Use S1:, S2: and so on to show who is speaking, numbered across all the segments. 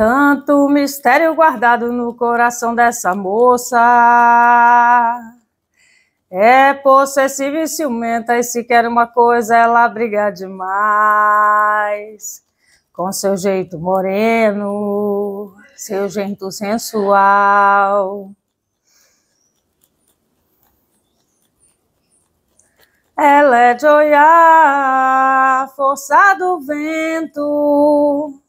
S1: Tanto mistério guardado no coração dessa moça. É possessiva e ciumenta, e se quer uma coisa, ela briga demais. Com seu jeito moreno, seu jeito sensual. Ela é de olhar, força do vento,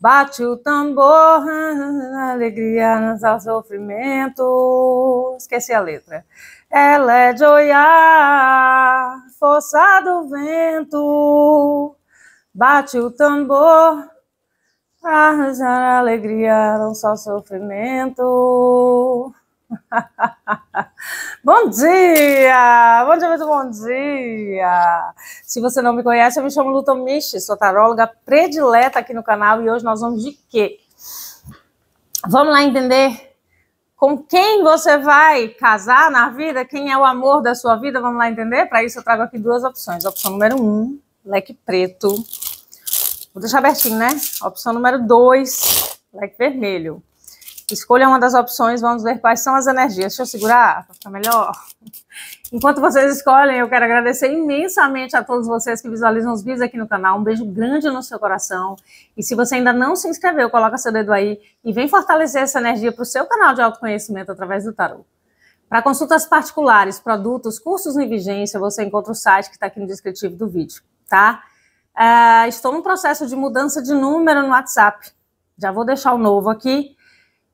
S1: Bate o tambor, na alegria nos só sofrimento. Esqueci a letra. Ela é de olhar, força do vento. Bate o tambor, arranjar alegria, não só sofrimento. bom dia! Bom dia, muito bom dia! Se você não me conhece, eu me chamo Luta Michi, sou taróloga predileta aqui no canal e hoje nós vamos de quê? Vamos lá entender com quem você vai casar na vida, quem é o amor da sua vida, vamos lá entender? Para isso eu trago aqui duas opções. Opção número um, leque preto. Vou deixar abertinho, né? Opção número dois, leque vermelho. Escolha uma das opções, vamos ver quais são as energias. Deixa eu segurar para ficar melhor. Enquanto vocês escolhem, eu quero agradecer imensamente a todos vocês que visualizam os vídeos aqui no canal. Um beijo grande no seu coração. E se você ainda não se inscreveu, coloca seu dedo aí e vem fortalecer essa energia para o seu canal de autoconhecimento através do tarot. Para consultas particulares, produtos, cursos em vigência, você encontra o site que está aqui no descritivo do vídeo, tá? Uh, estou no processo de mudança de número no WhatsApp. Já vou deixar o novo aqui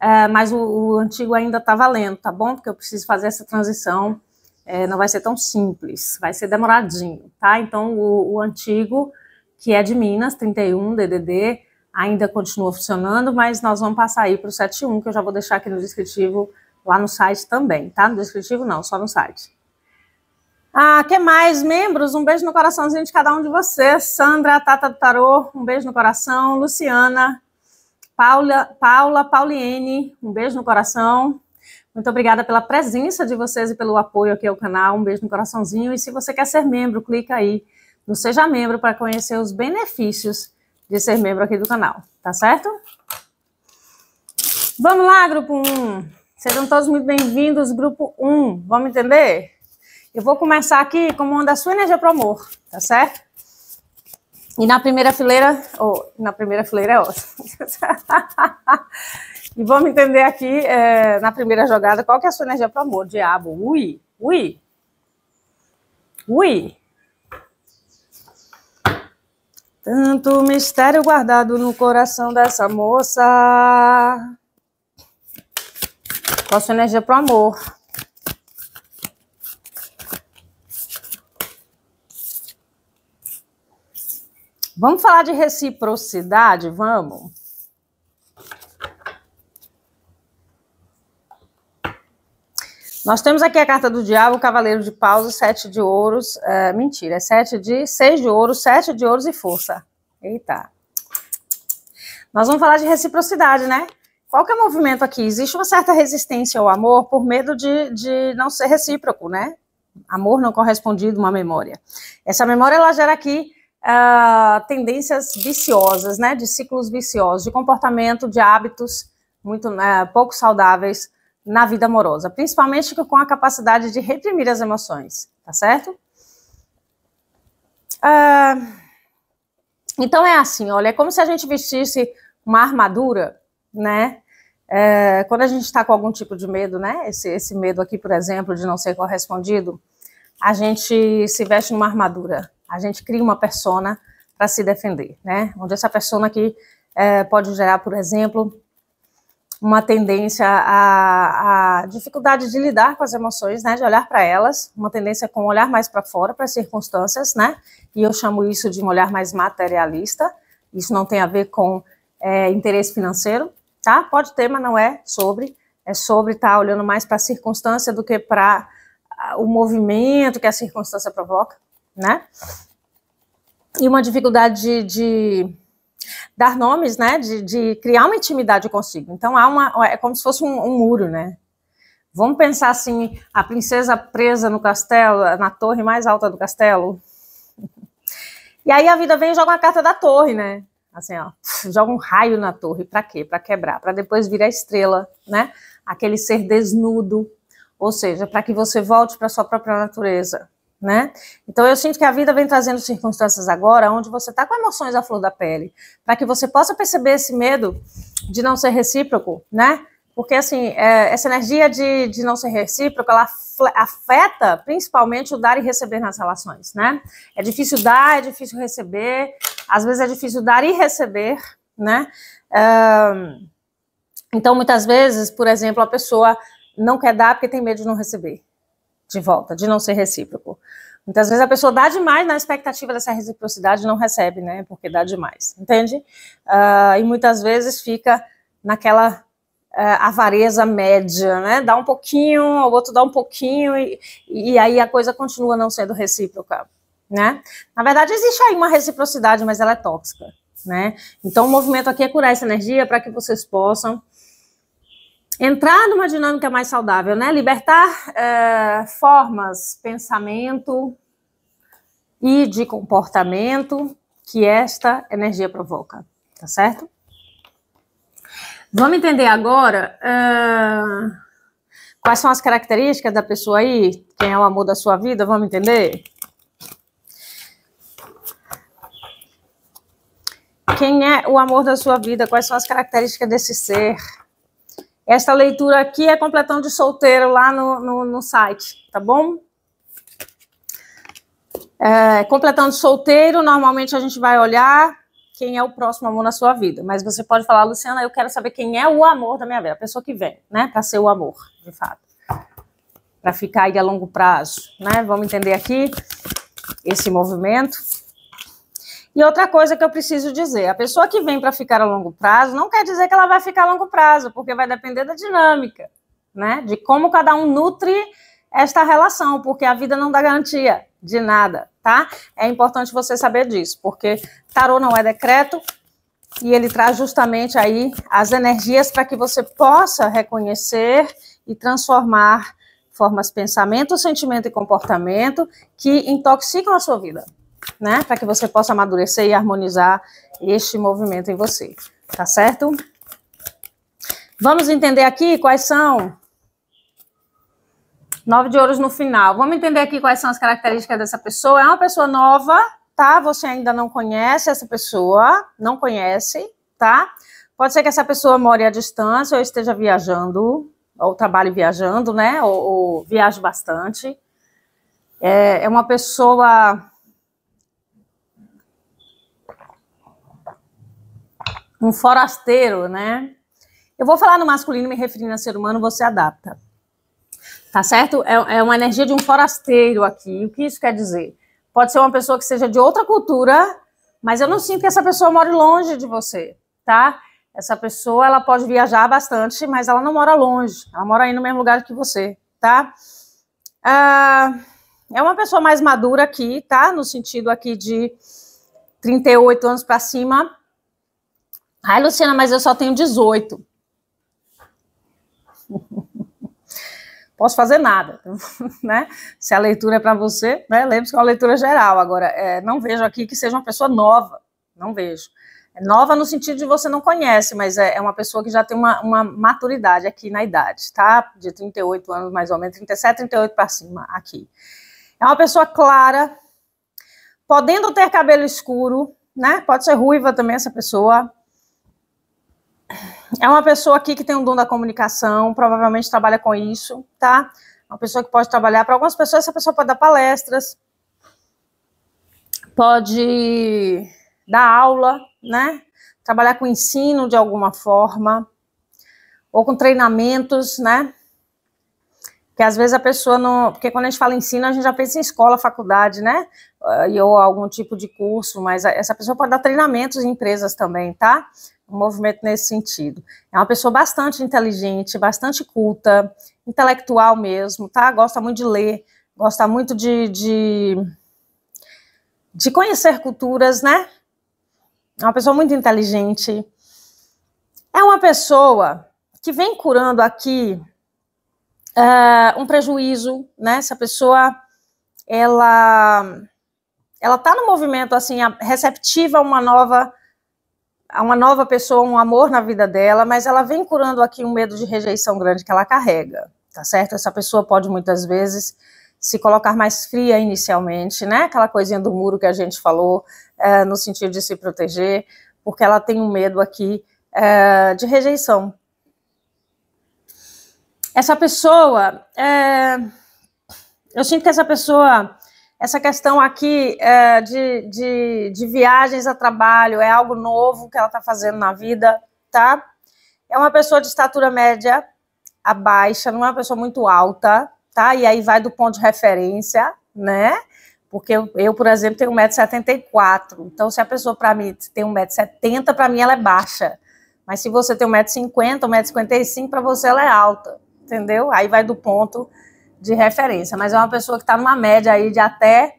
S1: ah, mas o, o, antigo ainda está valendo, tá bom? Porque eu preciso fazer essa transição. É, não vai ser tão simples, vai ser demoradinho, tá? Então, o, o, antigo, que é de Minas, 31 DDD, ainda continua funcionando, mas nós vamos passar aí para o 71, que eu já vou deixar aqui no descritivo, lá no site também, tá? No descritivo não, só no site. Ah, que mais, membros? Um beijo no coraçãozinho de cada um de vocês. Sandra, Tata do Tarô, um beijo no coração. Luciana, Paula, Paula, Pauliene, um beijo no coração. Muito obrigada pela presença de vocês e pelo apoio aqui ao canal. Um beijo no coraçãozinho. E se você quer ser membro, clica aí no Seja Membro para conhecer os benefícios de ser membro aqui do canal, tá certo? Vamos lá, grupo 1. Sejam todos muito bem-vindos, grupo 1. Vamos entender? Eu vou começar aqui como uma da sua energia pro amor, tá certo? E na primeira fileira, ou oh, na primeira fileira é ótimo. e vamos entender aqui é, na primeira jogada qual que é a sua energia para o amor. Diabo, ui, ui, ui. Tanto mistério guardado no coração dessa moça. Qual a sua energia para o amor? Vamos falar de reciprocidade? Vamos. Nós temos aqui a carta do diabo, cavaleiro de pausa, sete de ouros. É, mentira, é sete de... Seis de ouros, sete de ouros e força. Eita. Nós vamos falar de reciprocidade, né? Qual que é o movimento aqui? Existe uma certa resistência ao amor por medo de, de não ser recíproco, né? Amor não correspondido, uma memória. Essa memória, ela gera aqui uh, tendências viciosas, né, de ciclos viciosos, de comportamento, de hábitos muito uh, pouco saudáveis na vida amorosa, principalmente com a capacidade de reprimir as emoções, tá certo? Uh, então é assim, olha, é como se a gente vestisse uma armadura, né? É, quando a gente está com algum tipo de medo, né? Esse, esse medo aqui, por exemplo, de não ser correspondido, a gente se veste numa armadura. A gente cria uma persona para se defender, né? Onde essa persona aqui é, pode gerar, por exemplo, uma tendência à, à, dificuldade de lidar com as emoções, né, de olhar para elas, uma tendência com olhar mais para fora, para as circunstâncias, né, e eu chamo isso de um olhar mais materialista, isso não tem a ver com é, interesse financeiro, tá? Pode ter, mas não é sobre, é sobre estar tá olhando mais para a circunstância do que para o movimento que a circunstância provoca, né? E uma dificuldade de, de dar nomes, né? De, de, criar uma intimidade consigo. Então há uma, é como se fosse um, um muro, né? Vamos pensar assim, a princesa presa no castelo, na torre mais alta do castelo. E aí a vida vem e joga uma carta da torre, né? Assim, ó, joga um raio na torre, para quê? Para quebrar, para depois vir a estrela, né? Aquele ser desnudo, ou seja, para que você volte para sua própria natureza, né? Então eu sinto que a vida vem trazendo circunstâncias agora onde você está com emoções à flor da pele, para que você possa perceber esse medo de não ser recíproco, né? Porque, assim, é, essa energia de, de não ser recíproca, ela afeta principalmente o dar e receber nas relações, né? É difícil dar, é difícil receber, às vezes é difícil dar e receber, né? Um, então, muitas vezes, por exemplo, a pessoa não quer dar porque tem medo de não receber, de volta, de não ser recíproco. Muitas vezes a pessoa dá demais na expectativa dessa reciprocidade e não recebe, né? Porque dá demais, entende? Uh, e muitas vezes fica naquela uh, avareza média, né? Dá um pouquinho, o outro dá um pouquinho, e, e aí a coisa continua não sendo recíproca, né? Na verdade, existe aí uma reciprocidade, mas ela é tóxica, né? Então o movimento aqui é curar essa energia para que vocês possam entrar numa dinâmica mais saudável, né? Libertar é, formas, pensamento e de comportamento que esta energia provoca, tá certo? Vamos entender agora uh, quais são as características da pessoa aí, quem é o amor da sua vida, vamos entender? Quem é o amor da sua vida? Quais são as características desse ser? Esta leitura aqui é completão de solteiro lá no, no, no site, tá bom? É, completando solteiro, normalmente a gente vai olhar quem é o próximo amor na sua vida. Mas você pode falar, Luciana, eu quero saber quem é o amor da minha vida, a pessoa que vem, né, para ser o amor, de fato. Para ficar aí a longo prazo, né? Vamos entender aqui esse movimento. E outra coisa que eu preciso dizer: a pessoa que vem para ficar a longo prazo não quer dizer que ela vai ficar a longo prazo, porque vai depender da dinâmica, né? De como cada um nutre esta relação, porque a vida não dá garantia de nada, tá? É importante você saber disso, porque tarô não é decreto e ele traz justamente aí as energias para que você possa reconhecer e transformar formas pensamento, sentimento e comportamento que intoxicam a sua vida né? Para que você possa amadurecer e harmonizar este movimento em você, tá certo? Vamos entender aqui quais são. Nove de ouros no final. Vamos entender aqui quais são as características dessa pessoa. É uma pessoa nova, tá? Você ainda não conhece essa pessoa, não conhece, tá? Pode ser que essa pessoa more à distância ou esteja viajando, ou trabalhe viajando, né? Ou, ou viaje bastante. É, é uma pessoa um forasteiro, né? Eu vou falar no masculino, me referindo a ser humano, você adapta. Tá certo? É, é uma energia de um forasteiro aqui. O que isso quer dizer? Pode ser uma pessoa que seja de outra cultura, mas eu não sinto que essa pessoa mora longe de você, tá? Essa pessoa, ela pode viajar bastante, mas ela não mora longe. Ela mora aí no mesmo lugar que você, tá? Ah, é uma pessoa mais madura aqui, tá? No sentido aqui de 38 anos para cima. Ai, Luciana, mas eu só tenho 18. Posso fazer nada, né? Se a leitura é para você, né? Lembre-se que é uma leitura geral. Agora, é, não vejo aqui que seja uma pessoa nova, não vejo. É nova no sentido de você não conhece, mas é, é uma pessoa que já tem uma, uma, maturidade aqui na idade, tá? De 38 anos, mais ou menos, 37, 38 para cima aqui. É uma pessoa clara, podendo ter cabelo escuro, né? Pode ser ruiva também essa pessoa, é uma pessoa aqui que tem um dom da comunicação, provavelmente trabalha com isso, tá? Uma pessoa que pode trabalhar. Para algumas pessoas, essa pessoa pode dar palestras, pode dar aula, né? Trabalhar com ensino de alguma forma, ou com treinamentos, né? Porque às vezes a pessoa não. Porque quando a gente fala ensino, a gente já pensa em escola, faculdade, né? Eh, ou algum tipo de curso, mas essa pessoa pode dar treinamentos em empresas também, tá? um movimento nesse sentido. É uma pessoa bastante inteligente, bastante culta, intelectual mesmo, tá? Gosta muito de ler, gosta muito de, de, de conhecer culturas, né? É uma pessoa muito inteligente. É uma pessoa que vem curando aqui uh, um prejuízo, né? Se a pessoa ela ela tá no movimento assim receptiva a uma nova uma nova pessoa, um amor na vida dela, mas ela vem curando aqui um medo de rejeição grande que ela carrega, tá certo? Essa pessoa pode muitas vezes se colocar mais fria inicialmente, né? Aquela coisinha do muro que a gente falou, é, no sentido de se proteger, porque ela tem um medo aqui é, de rejeição. Essa pessoa, é, eu sinto que essa pessoa essa questão aqui é, de, de, de, viagens a trabalho é algo novo que ela está fazendo na vida, tá? É uma pessoa de estatura média a baixa, não é uma pessoa muito alta, tá? E aí vai do ponto de referência, né? Porque eu, eu por exemplo, tenho 1,74m. Então, se a pessoa, para mim, tem 1,70m, para mim ela é baixa. Mas se você tem 1,50m, 1,55m, para você ela é alta, entendeu? Aí vai do ponto de referência, mas é uma pessoa que está numa média aí de até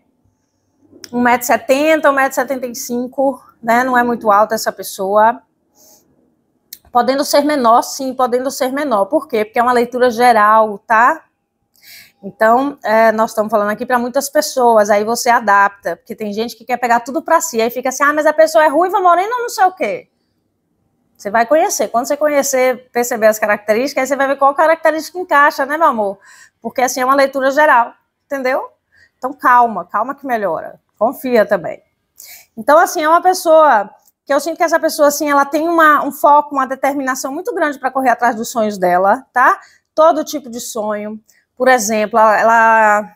S1: 1,70m, 1,75m, né? Não é muito alta essa pessoa. Podendo ser menor, sim, podendo ser menor. Por quê? Porque é uma leitura geral, tá? Então, é, nós estamos falando aqui para muitas pessoas, aí você adapta, porque tem gente que quer pegar tudo para si, aí fica assim, ah, mas a pessoa é ruiva, morena ou não sei o quê. Você vai conhecer. Quando você conhecer, perceber as características, aí você vai ver qual característica encaixa, né, meu amor? porque assim é uma leitura geral, entendeu? Então calma, calma que melhora. Confia também. Então assim é uma pessoa que eu sinto que essa pessoa assim ela tem uma, um foco, uma determinação muito grande para correr atrás dos sonhos dela, tá? Todo tipo de sonho. Por exemplo, ela,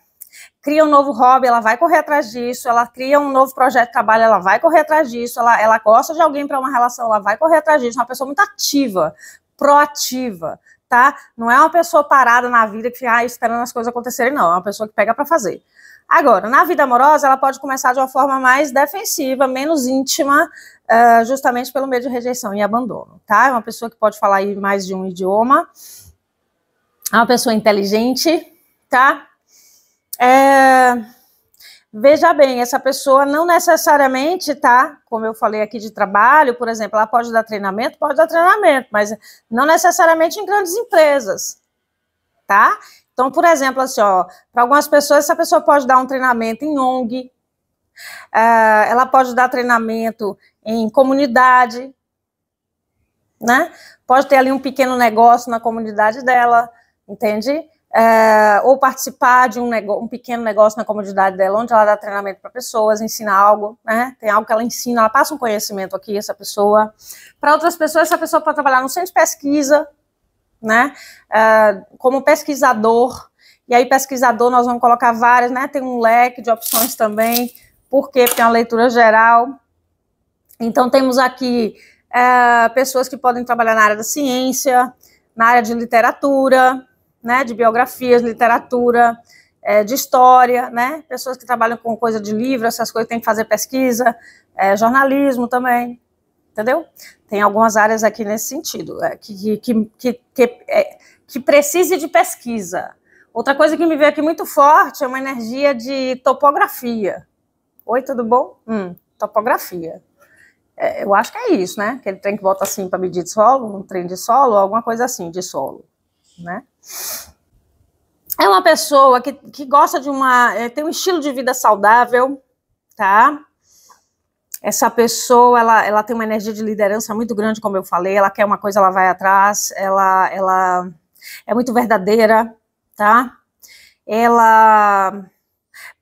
S1: cria um novo hobby, ela vai correr atrás disso, ela cria um novo projeto de trabalho, ela vai correr atrás disso, ela, ela gosta de alguém para uma relação, ela vai correr atrás disso, uma pessoa muito ativa, proativa, tá? Não é uma pessoa parada na vida que fica ah, esperando as coisas acontecerem, não. É uma pessoa que pega para fazer. Agora, na vida amorosa, ela pode começar de uma forma mais defensiva, menos íntima, uh, justamente pelo medo de rejeição e abandono, tá? É uma pessoa que pode falar mais de um idioma, é uma pessoa inteligente, tá? É Veja bem, essa pessoa não necessariamente tá, como eu falei aqui de trabalho, por exemplo, ela pode dar treinamento, pode dar treinamento, mas não necessariamente em grandes empresas, tá? Então, por exemplo, assim, ó, para algumas pessoas, essa pessoa pode dar um treinamento em ONG, ah, ela pode dar treinamento em comunidade, né? Pode ter ali um pequeno negócio na comunidade dela, entende? É, ou participar de um, um, pequeno negócio na comunidade dela, onde ela dá treinamento para pessoas, ensina algo, né? Tem algo que ela ensina, ela passa um conhecimento aqui, essa pessoa. Para outras pessoas, essa pessoa pode trabalhar no centro de pesquisa, né? É, como pesquisador. E aí, pesquisador, nós vamos colocar várias, né? Tem um leque de opções também. Por quê? Porque tem é uma leitura geral. Então, temos aqui pessoas que podem trabalhar na área da ciência, na área de literatura, né, de biografias, literatura, é, de história, né, pessoas que trabalham com coisa de livro, essas coisas tem que fazer pesquisa, é, jornalismo também, entendeu? Tem algumas áreas aqui nesse sentido, é, que, que, que, que, que é, precise de pesquisa. Outra coisa que me veio aqui muito forte é uma energia de topografia. Oi, tudo bom? Hum, topografia. É, eu acho que é isso, né? Aquele trem que bota assim para medir de solo, um trem de solo, alguma coisa assim de solo, né? É uma pessoa que, que gosta de uma. É, tem um estilo de vida saudável, tá? Essa pessoa, ela, ela tem uma energia de liderança muito grande, como eu falei. Ela quer uma coisa, ela vai atrás. Ela, ela é muito verdadeira, tá? Ela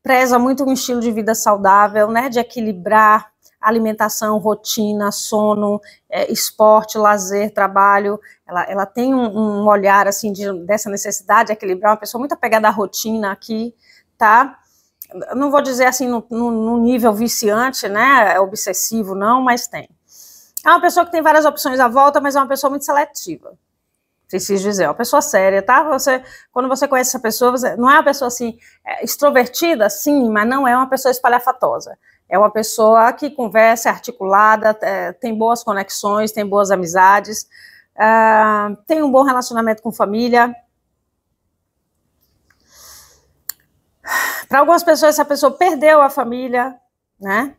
S1: preza muito um estilo de vida saudável, né? De equilibrar alimentação, rotina, sono, é, esporte, lazer, trabalho. Ela, ela tem um, um olhar assim de, dessa necessidade de equilibrar, uma pessoa muito apegada à rotina aqui, tá? Não vou dizer assim no, no, no nível viciante, né? É obsessivo, não, mas tem. É uma pessoa que tem várias opções à volta, mas é uma pessoa muito seletiva preciso dizer, é uma pessoa séria, tá? Você, quando você conhece essa pessoa, você, não é uma pessoa assim, é, extrovertida, sim, mas não é uma pessoa espalhafatosa. É uma pessoa que conversa, é articulada, é, tem boas conexões, tem boas amizades, é, tem um bom relacionamento com família. Para algumas pessoas, essa pessoa perdeu a família, né?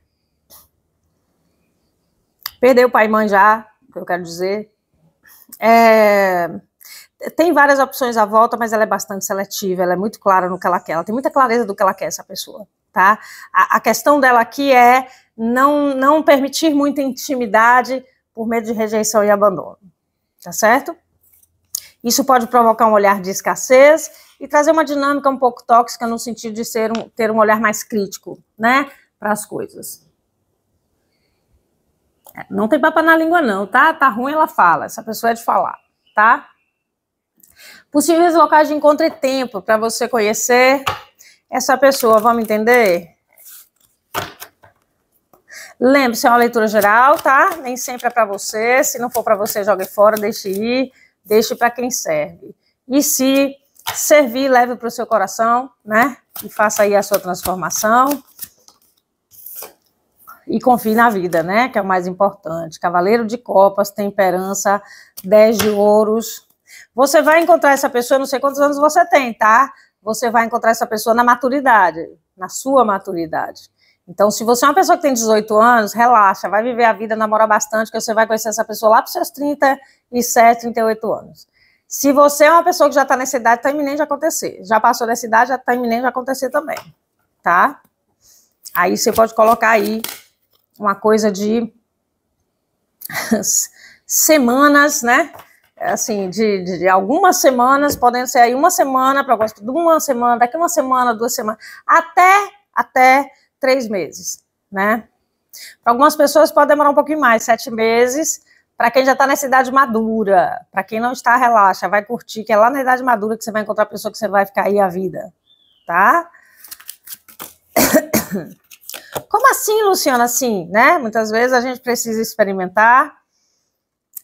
S1: Perdeu o pai e mãe já, é que eu quero dizer. É, tem várias opções à volta, mas ela é bastante seletiva, ela é muito clara no que ela quer. Ela tem muita clareza do que ela quer, essa pessoa tá? A, a questão dela aqui é não, não permitir muita intimidade por medo de rejeição e abandono, tá certo? Isso pode provocar um olhar de escassez e trazer uma dinâmica um pouco tóxica no sentido de ser um, ter um olhar mais crítico, né, para as coisas. É, não tem papo na língua não, tá? Tá ruim ela fala, essa pessoa é de falar, tá? Possíveis locais de encontro e tempo para você conhecer essa pessoa, vamos entender? Lembre-se, é uma leitura geral, tá? Nem sempre é para você. Se não for para você, jogue fora, deixe ir, deixe para quem serve. E se servir, leve para o seu coração, né? E faça aí a sua transformação. E confie na vida, né? Que é o mais importante. Cavaleiro de Copas, temperança, 10 de ouros. Você vai encontrar essa pessoa, não sei quantos anos você tem, tá? você vai encontrar essa pessoa na maturidade, na sua maturidade. Então, se você é uma pessoa que tem 18 anos, relaxa, vai viver a vida, namora bastante, que você vai conhecer essa pessoa lá para os seus 37, 38 anos. Se você é uma pessoa que já está nessa idade, está iminente de acontecer. Já passou dessa idade, já está iminente de acontecer também, tá? Aí você pode colocar aí uma coisa de semanas, né? assim, de, de, de, algumas semanas, podem ser aí uma semana, para de uma semana, daqui uma semana, duas semanas, até, até três meses, né? Para algumas pessoas pode demorar um pouquinho mais, sete meses, para quem já está nessa idade madura, para quem não está, relaxa, vai curtir, que é lá na idade madura que você vai encontrar a pessoa que você vai ficar aí a vida, tá? Como assim, Luciana? Assim, né? Muitas vezes a gente precisa experimentar,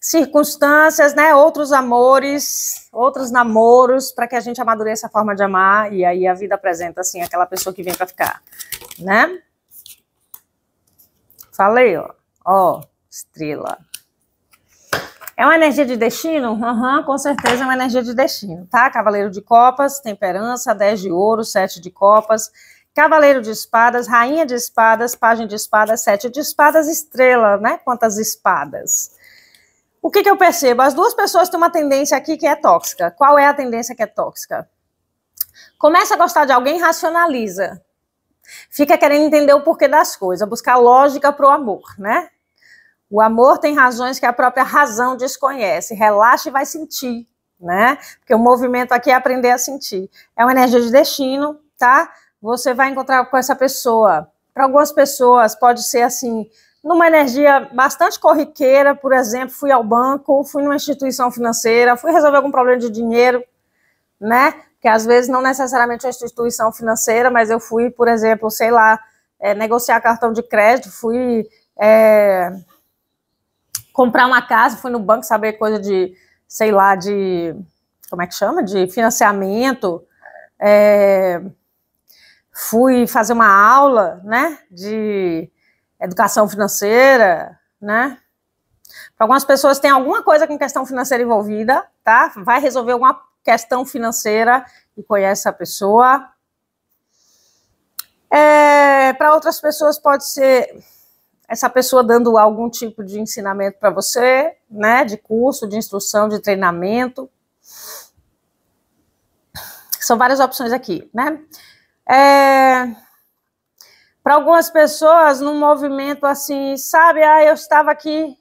S1: circunstâncias, né? Outros amores, outros namoros, para que a gente amadureça a forma de amar e aí a vida apresenta assim aquela pessoa que vem para ficar, né? Falei, ó, ó, estrela. É uma energia de destino? Uhum, com certeza é uma energia de destino, tá? Cavaleiro de Copas, Temperança, 10 de Ouro, 7 de Copas, Cavaleiro de Espadas, Rainha de Espadas, Página de Espadas, Sete de Espadas, Estrela, né? Quantas espadas? o que, que eu percebo? As duas pessoas têm uma tendência aqui que é tóxica. Qual é a tendência que é tóxica? Começa a gostar de alguém, racionaliza. Fica querendo entender o porquê das coisas, buscar lógica para o amor, né? O amor tem razões que a própria razão desconhece. Relaxa e vai sentir, né? Porque o movimento aqui é aprender a sentir. É uma energia de destino, tá? Você vai encontrar com essa pessoa. Para algumas pessoas pode ser assim, numa energia bastante corriqueira, por exemplo, fui ao banco, fui numa instituição financeira, fui resolver algum problema de dinheiro, né? Que às vezes não necessariamente é uma instituição financeira, mas eu fui, por exemplo, sei lá, é, negociar cartão de crédito, fui é, comprar uma casa, fui no banco saber coisa de, sei lá, de como é que chama? De financiamento. É, fui fazer uma aula, né? De educação financeira, né? Para algumas pessoas tem alguma coisa com questão financeira envolvida, tá? Vai resolver alguma questão financeira e conhece a pessoa. É, para outras pessoas pode ser essa pessoa dando algum tipo de ensinamento para você, né? De curso, de instrução, de treinamento. São várias opções aqui, né? É, para algumas pessoas, num movimento assim, sabe? Ah, eu estava aqui.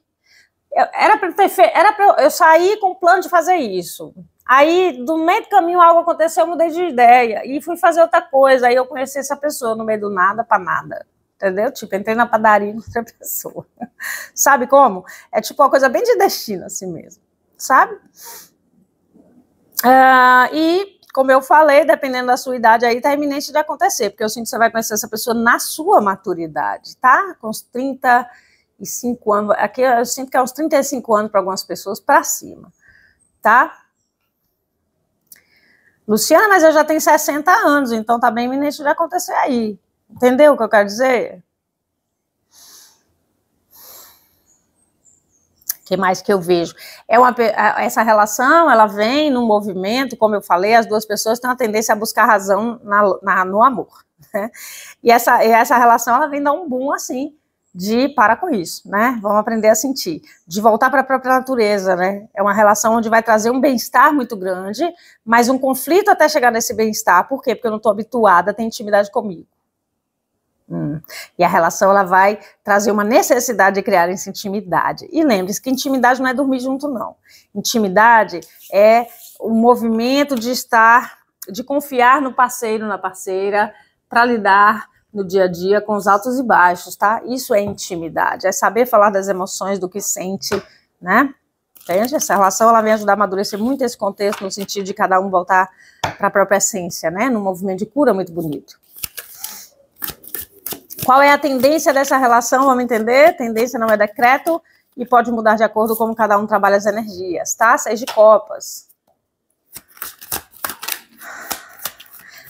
S1: Eu, era para ter feito. Era pra, eu saí com o plano de fazer isso. Aí, do meio do caminho, algo aconteceu, eu mudei de ideia e fui fazer outra coisa. Aí eu conheci essa pessoa no meio do nada para nada. Entendeu? Tipo, entrei na padaria com outra pessoa. sabe como? É tipo uma coisa bem de destino, assim mesmo. Sabe? Uh, e como eu falei, dependendo da sua idade aí, tá iminente de acontecer, porque eu sinto que você vai conhecer essa pessoa na sua maturidade, tá? Com os 35 anos, aqui eu sinto que é uns 35 anos para algumas pessoas para cima, tá? Luciana, mas eu já tenho 60 anos, então tá bem iminente de acontecer aí. Entendeu o que eu quero dizer? que mais que eu vejo? É uma, essa relação, ela vem num movimento, como eu falei, as duas pessoas têm uma tendência a buscar razão na, na, no amor. Né? E, essa, e essa relação, ela vem dar um boom assim, de para com isso, né? Vamos aprender a sentir, de voltar para a própria natureza, né? É uma relação onde vai trazer um bem-estar muito grande, mas um conflito até chegar nesse bem-estar. Por quê? Porque eu não estou habituada a ter intimidade comigo. Hum. E a relação ela vai trazer uma necessidade de criar essa intimidade. E lembre-se que intimidade não é dormir junto, não. Intimidade é o movimento de estar, de confiar no parceiro, na parceira, para lidar no dia a dia com os altos e baixos, tá? Isso é intimidade, é saber falar das emoções, do que sente, né? Entende? Essa relação ela vem ajudar a amadurecer muito esse contexto, no sentido de cada um voltar para a própria essência, né? Num movimento de cura muito bonito. Qual é a tendência dessa relação? Vamos entender? Tendência não é decreto e pode mudar de acordo com como cada um trabalha as energias, tá? Seis de copas.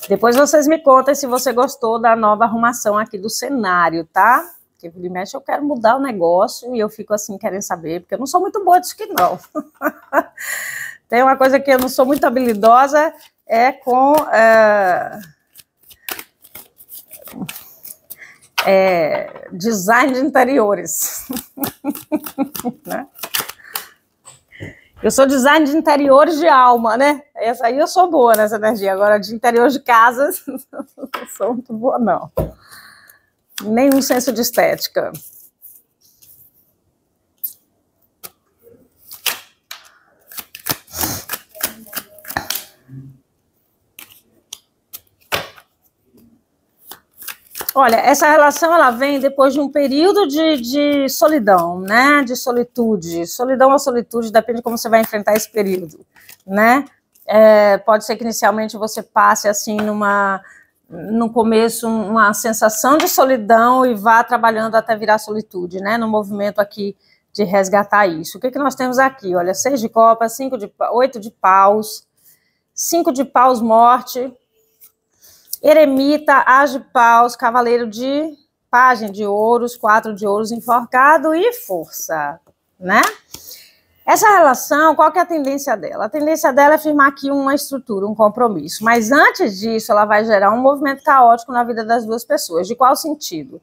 S1: Depois vocês me contem se você gostou da nova arrumação aqui do cenário, tá? Porque vira mexe eu quero mudar o negócio e eu fico assim querendo saber, porque eu não sou muito boa disso que não. Tem uma coisa que eu não sou muito habilidosa, é com... É é, design de interiores. né? Eu sou design de interiores de alma, né? Essa aí eu sou boa nessa energia. Agora, de interiores de casas, não sou muito boa, não. Nenhum senso de estética. Olha, essa relação ela vem depois de um período de, de solidão, né? De solitude. Solidão ou solitude, depende de como você vai enfrentar esse período, né? É, pode ser que inicialmente você passe assim numa no começo uma sensação de solidão e vá trabalhando até virar solitude, né? No movimento aqui de resgatar isso. O que, que nós temos aqui? Olha, seis de copas, cinco de oito de paus, cinco de paus morte, Eremita, Age Paus, Cavaleiro de Página de Ouros, Quatro de Ouros, Enforcado e Força, né? Essa relação, qual que é a tendência dela? A tendência dela é firmar aqui uma estrutura, um compromisso. Mas antes disso, ela vai gerar um movimento caótico na vida das duas pessoas. De qual sentido?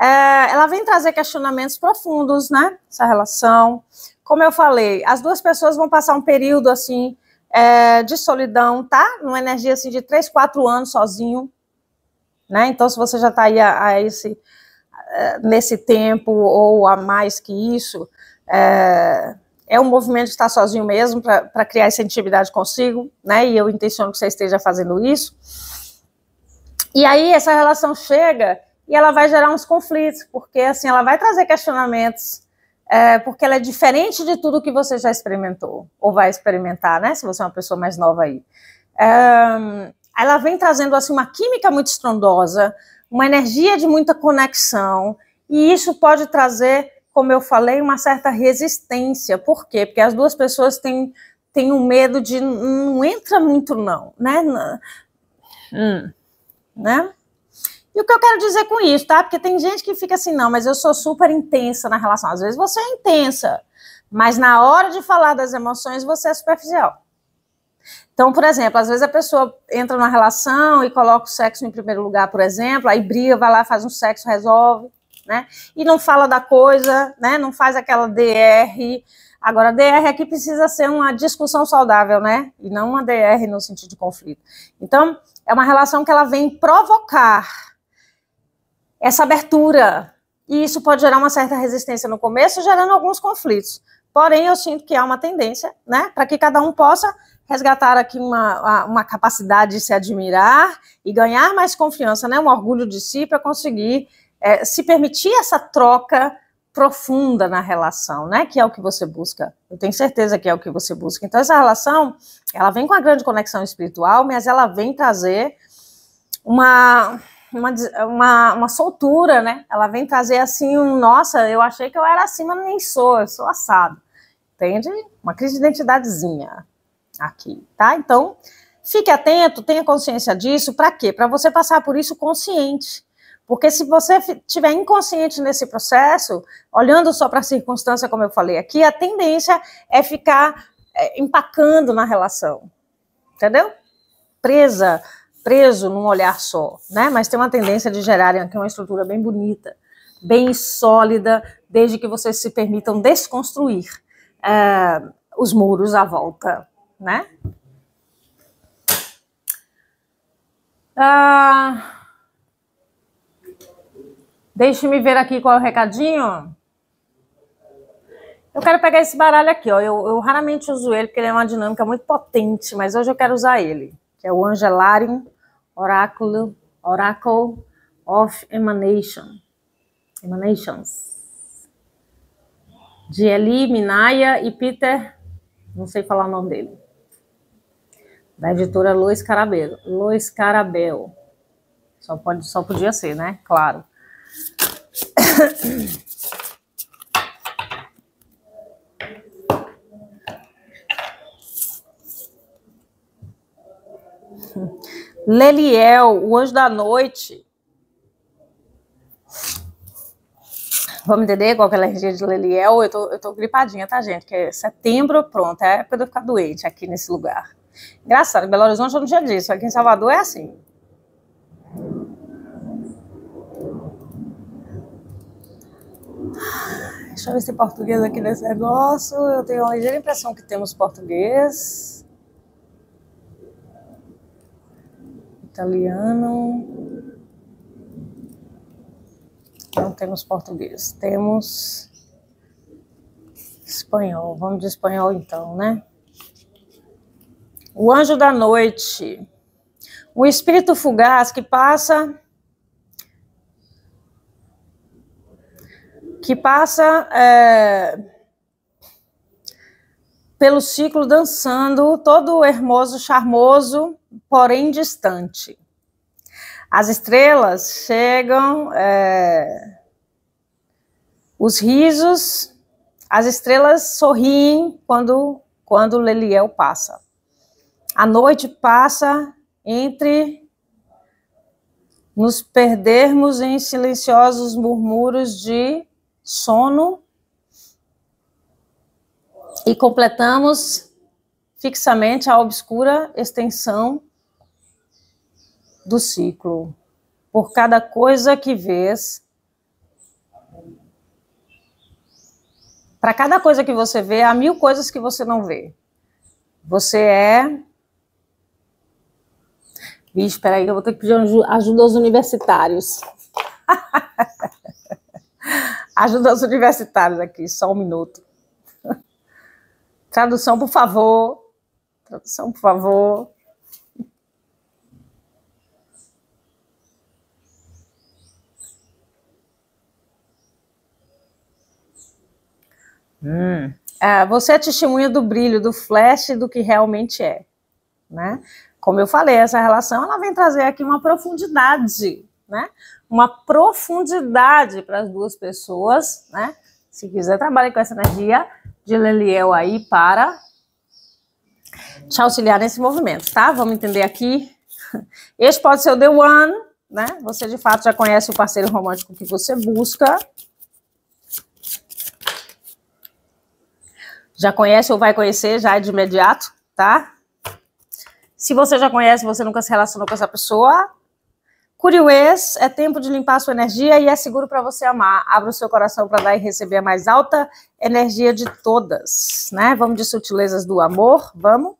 S1: É, ela vem trazer questionamentos profundos, né? Essa relação. Como eu falei, as duas pessoas vão passar um período assim é, de solidão, tá? Numa energia assim de 3, 4 anos sozinho, né? Então, se você já está aí a, a esse, a, é, nesse tempo ou a mais que isso, é, é um movimento de estar sozinho mesmo para criar essa intimidade consigo, né? E eu intenciono que você esteja fazendo isso. E aí essa relação chega e ela vai gerar uns conflitos, porque assim ela vai trazer questionamentos é, porque ela é diferente de tudo que você já experimentou, ou vai experimentar, né? Se você é uma pessoa mais nova aí. É, ela vem trazendo assim uma química muito estrondosa, uma energia de muita conexão, e isso pode trazer, como eu falei, uma certa resistência. Por quê? Porque as duas pessoas têm, têm um medo de hum, não entra muito, não, né? Hum. Né? E o que eu quero dizer com isso, tá? Porque tem gente que fica assim, não, mas eu sou super intensa na relação. Às vezes você é intensa, mas na hora de falar das emoções você é superficial. Então, por exemplo, às vezes a pessoa entra numa relação e coloca o sexo em primeiro lugar, por exemplo, aí briga, vai lá, faz um sexo, resolve, né? E não fala da coisa, né? Não faz aquela DR. Agora, DR aqui precisa ser uma discussão saudável, né? E não uma DR no sentido de conflito. Então, é uma relação que ela vem provocar, essa abertura. E isso pode gerar uma certa resistência no começo, gerando alguns conflitos. Porém, eu sinto que há uma tendência, né, para que cada um possa resgatar aqui uma, uma capacidade de se admirar e ganhar mais confiança, né, um orgulho de si para conseguir é, se permitir essa troca profunda na relação, né? Que é o que você busca. Eu tenho certeza que é o que você busca. Então essa relação, ela vem com a grande conexão espiritual, mas ela vem trazer uma uma, uma, uma soltura, né? Ela vem trazer assim um, nossa, eu achei que eu era assim, mas nem sou, eu sou assado. Entende? Uma crise de identidadezinha aqui, tá? Então, fique atento, tenha consciência disso, para quê? Para você passar por isso consciente. Porque se você estiver inconsciente nesse processo, olhando só para a circunstância, como eu falei aqui, a tendência é ficar é, empacando na relação. Entendeu? Presa preso num olhar só, né? Mas tem uma tendência de gerar aqui uma estrutura bem bonita, bem sólida, desde que vocês se permitam desconstruir uh, os muros à volta, né? Uh, Deixe-me ver aqui qual é o recadinho. Eu quero pegar esse baralho aqui, ó. Eu, eu, raramente uso ele porque ele é uma dinâmica muito potente, mas hoje eu quero usar ele, que é o Angelarin oráculo, oracle of emanation, emanations, de Eli, Minaya e Peter, não sei falar o nome dele, da editora Lois Carabel, Lois Carabel, só, pode, só podia ser, né, claro. Leliel, o anjo da noite. Vamos entender qual que é a alergia de Leliel? Eu tô, eu tô gripadinha, tá, gente? Que é setembro, pronto, é época de eu ficar doente aqui nesse lugar. Engraçado, Belo Horizonte eu não tinha disso, aqui em Salvador é assim. Deixa eu ver se tem português aqui nesse negócio. Eu tenho a ligeira impressão que temos português. italiano. Não temos português, temos espanhol. Vamos de espanhol então, né? O anjo da noite. o espírito fugaz que passa que passa é, pelo ciclo dançando, todo hermoso, charmoso, porém distante. As estrelas chegam, é, os risos, as estrelas sorriem quando, quando Leliel passa. A noite passa entre nos perdermos em silenciosos murmúrios de sono e completamos fixamente à obscura extensão do ciclo. Por cada coisa que vês, para cada coisa que você vê, há mil coisas que você não vê. Você é. Vixe, espera aí, eu vou ter que pedir ajuda aos universitários. ajuda aos universitários aqui, só um minuto. Tradução, por favor. Produção, por favor. Hum. Ah, você é testemunha do brilho, do flash, do que realmente é, né? Como eu falei, essa relação ela vem trazer aqui uma profundidade, né? Uma profundidade para as duas pessoas, né? Se quiser trabalhe com essa energia de Leliel aí para te auxiliar nesse movimento, tá? Vamos entender aqui. Este pode ser o The One, né? Você de fato já conhece o parceiro romântico que você busca. Já conhece ou vai conhecer, já de imediato, tá? Se você já conhece, você nunca se relacionou com essa pessoa, Curiuês, é tempo de limpar sua energia e é seguro para você amar. Abra o seu coração para dar e receber a mais alta energia de todas, né? Vamos de sutilezas do amor, vamos?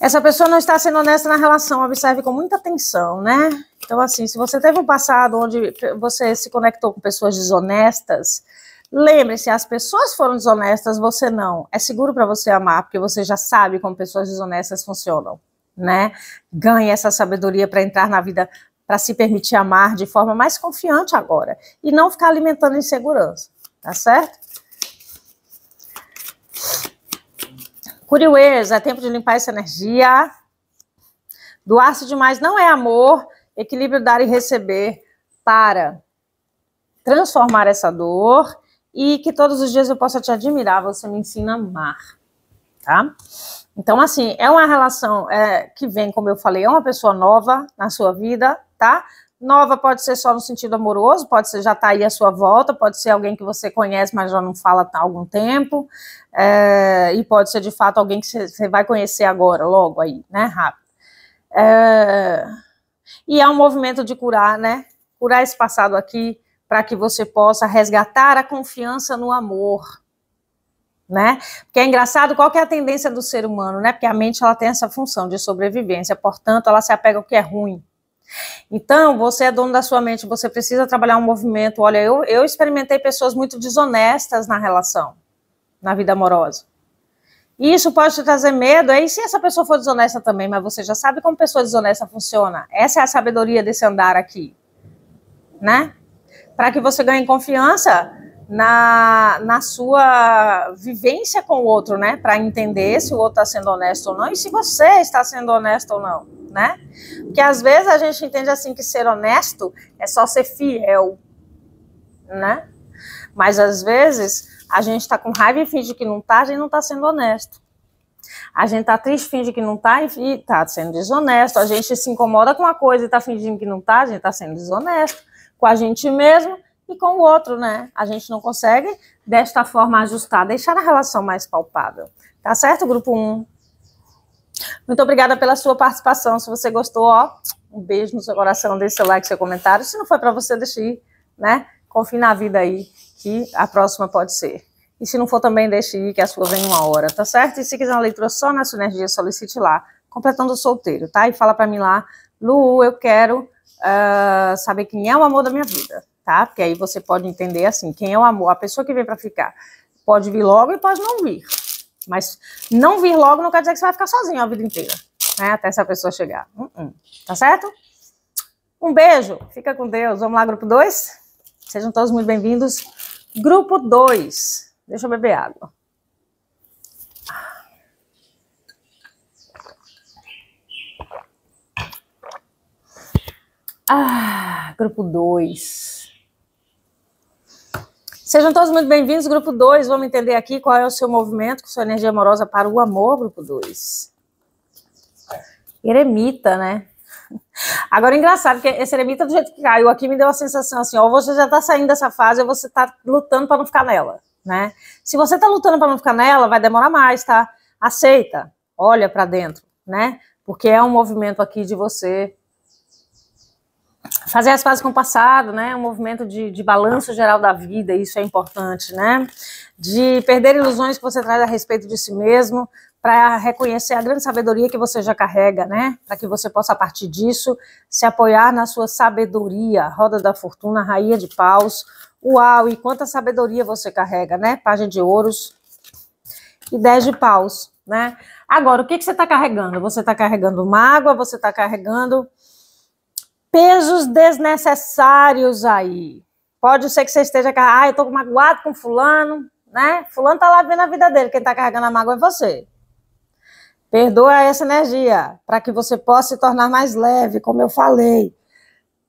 S1: Essa pessoa não está sendo honesta na relação, observe com muita atenção, né? Então, assim, se você teve um passado onde você se conectou com pessoas desonestas, Lembre-se, as pessoas foram desonestas, você não. É seguro para você amar, porque você já sabe como pessoas desonestas funcionam né? Ganhe essa sabedoria para entrar na vida, para se permitir amar de forma mais confiante agora e não ficar alimentando insegurança, tá certo? Curiweiros, é tempo de limpar essa energia. Doar-se demais não é amor, equilíbrio dar e receber para transformar essa dor e que todos os dias eu possa te admirar, você me ensina a amar, tá? Então, assim, é uma relação é, que vem, como eu falei, é uma pessoa nova na sua vida, tá? Nova pode ser só no sentido amoroso, pode ser já tá aí à sua volta, pode ser alguém que você conhece, mas já não fala há algum tempo, é, e pode ser de fato alguém que você vai conhecer agora, logo aí, né? Rápido. É, e é um movimento de curar, né? Curar esse passado aqui, para que você possa resgatar a confiança no amor, né? Porque é engraçado qual que é a tendência do ser humano, né? Porque a mente ela tem essa função de sobrevivência, portanto, ela se apega ao que é ruim. Então, você é dono da sua mente, você precisa trabalhar um movimento. Olha, eu, eu experimentei pessoas muito desonestas na relação, na vida amorosa. E isso pode te trazer medo, aí se essa pessoa for desonesta também, mas você já sabe como pessoa desonesta funciona. Essa é a sabedoria desse andar aqui, né? Para que você ganhe confiança, na, na sua vivência com o outro, né? Para entender se o outro está sendo honesto ou não e se você está sendo honesto ou não, né? Porque às vezes a gente entende assim que ser honesto é só ser fiel, né? Mas às vezes a gente está com raiva e finge que não está, a gente não está sendo honesto. A gente tá triste, finge que não tá e tá sendo desonesto. A gente se incomoda com uma coisa e tá fingindo que não tá, a gente tá sendo desonesto com a gente mesmo e com o outro, né? A gente não consegue, desta forma, ajustar, deixar a relação mais palpável. Tá certo, grupo 1? Um? Muito obrigada pela sua participação. Se você gostou, ó, um beijo no seu coração, deixe seu like, seu comentário. Se não foi para você, deixe ir, né? Confie na vida aí, que a próxima pode ser. E se não for também, deixe ir, que a sua vem uma hora, tá certo? E se quiser uma leitura só na Sinergia, solicite lá, completando o solteiro, tá? E fala para mim lá, Lu, eu quero uh, saber quem é o amor da minha vida tá? Porque aí você pode entender assim, quem é o amor, a pessoa que vem para ficar. Pode vir logo e pode não vir. Mas não vir logo não quer dizer que você vai ficar sozinho a vida inteira, né? Até essa pessoa chegar. Uh -uh. Tá certo? Um beijo, fica com Deus. Vamos lá, grupo 2? Sejam todos muito bem-vindos. Grupo 2. Deixa eu beber água. Ah, grupo 2. Sejam todos muito bem-vindos, grupo 2. Vamos entender aqui qual é o seu movimento com sua energia amorosa para o amor, grupo 2. Eremita, né? Agora, é engraçado, porque esse eremita, do jeito que caiu aqui, me deu a sensação assim: ó, você já tá saindo dessa fase, ou você tá lutando para não ficar nela, né? Se você tá lutando para não ficar nela, vai demorar mais, tá? Aceita, olha para dentro, né? Porque é um movimento aqui de você fazer as pazes com o passado, né? Um movimento de, de balanço geral da vida, isso é importante, né? De perder ilusões que você traz a respeito de si mesmo, para reconhecer a grande sabedoria que você já carrega, né? Para que você possa, a partir disso, se apoiar na sua sabedoria. Roda da Fortuna, Rainha de Paus. Uau, e quanta sabedoria você carrega, né? Página de Ouros e 10 de Paus, né? Agora, o que, que você está carregando? Você está carregando mágoa, você está carregando pesos desnecessários aí. Pode ser que você esteja ah, eu tô magoado com fulano, né? Fulano tá lá vendo a vida dele, quem tá carregando a mágoa é você. Perdoa essa energia, para que você possa se tornar mais leve, como eu falei.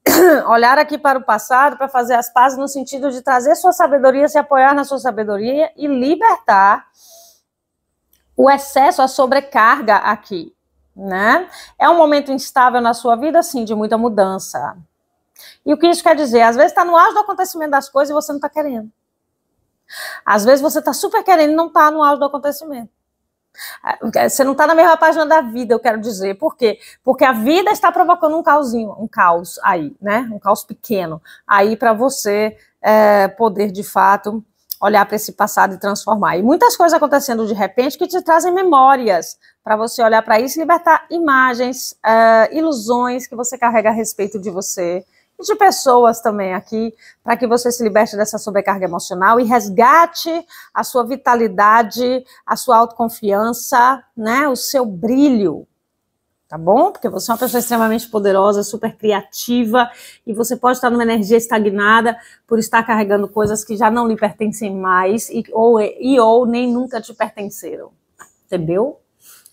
S1: Olhar aqui para o passado para fazer as pazes no sentido de trazer sua sabedoria, se apoiar na sua sabedoria e libertar o excesso, a sobrecarga aqui né? É um momento instável na sua vida, sim, de muita mudança. E o que isso quer dizer? Às vezes está no auge do acontecimento das coisas e você não está querendo. Às vezes você está super querendo e não está no auge do acontecimento. Ah, você não está na mesma página da vida, eu quero dizer. Por quê? Porque a vida está provocando um caosinho, um caos aí, né? Um caos pequeno aí para você é, poder de fato olhar para esse passado e transformar. E muitas coisas acontecendo de repente que te trazem memórias para você olhar para isso e libertar imagens, uh, ilusões que você carrega a respeito de você e de pessoas também aqui, para que você se liberte dessa sobrecarga emocional e resgate a sua vitalidade, a sua autoconfiança, né, o seu brilho, tá bom? Porque você é uma pessoa extremamente poderosa, super criativa e você pode estar numa energia estagnada por estar carregando coisas que já não lhe pertencem mais e ou, é, e, ou nem nunca te pertenceram. Entendeu?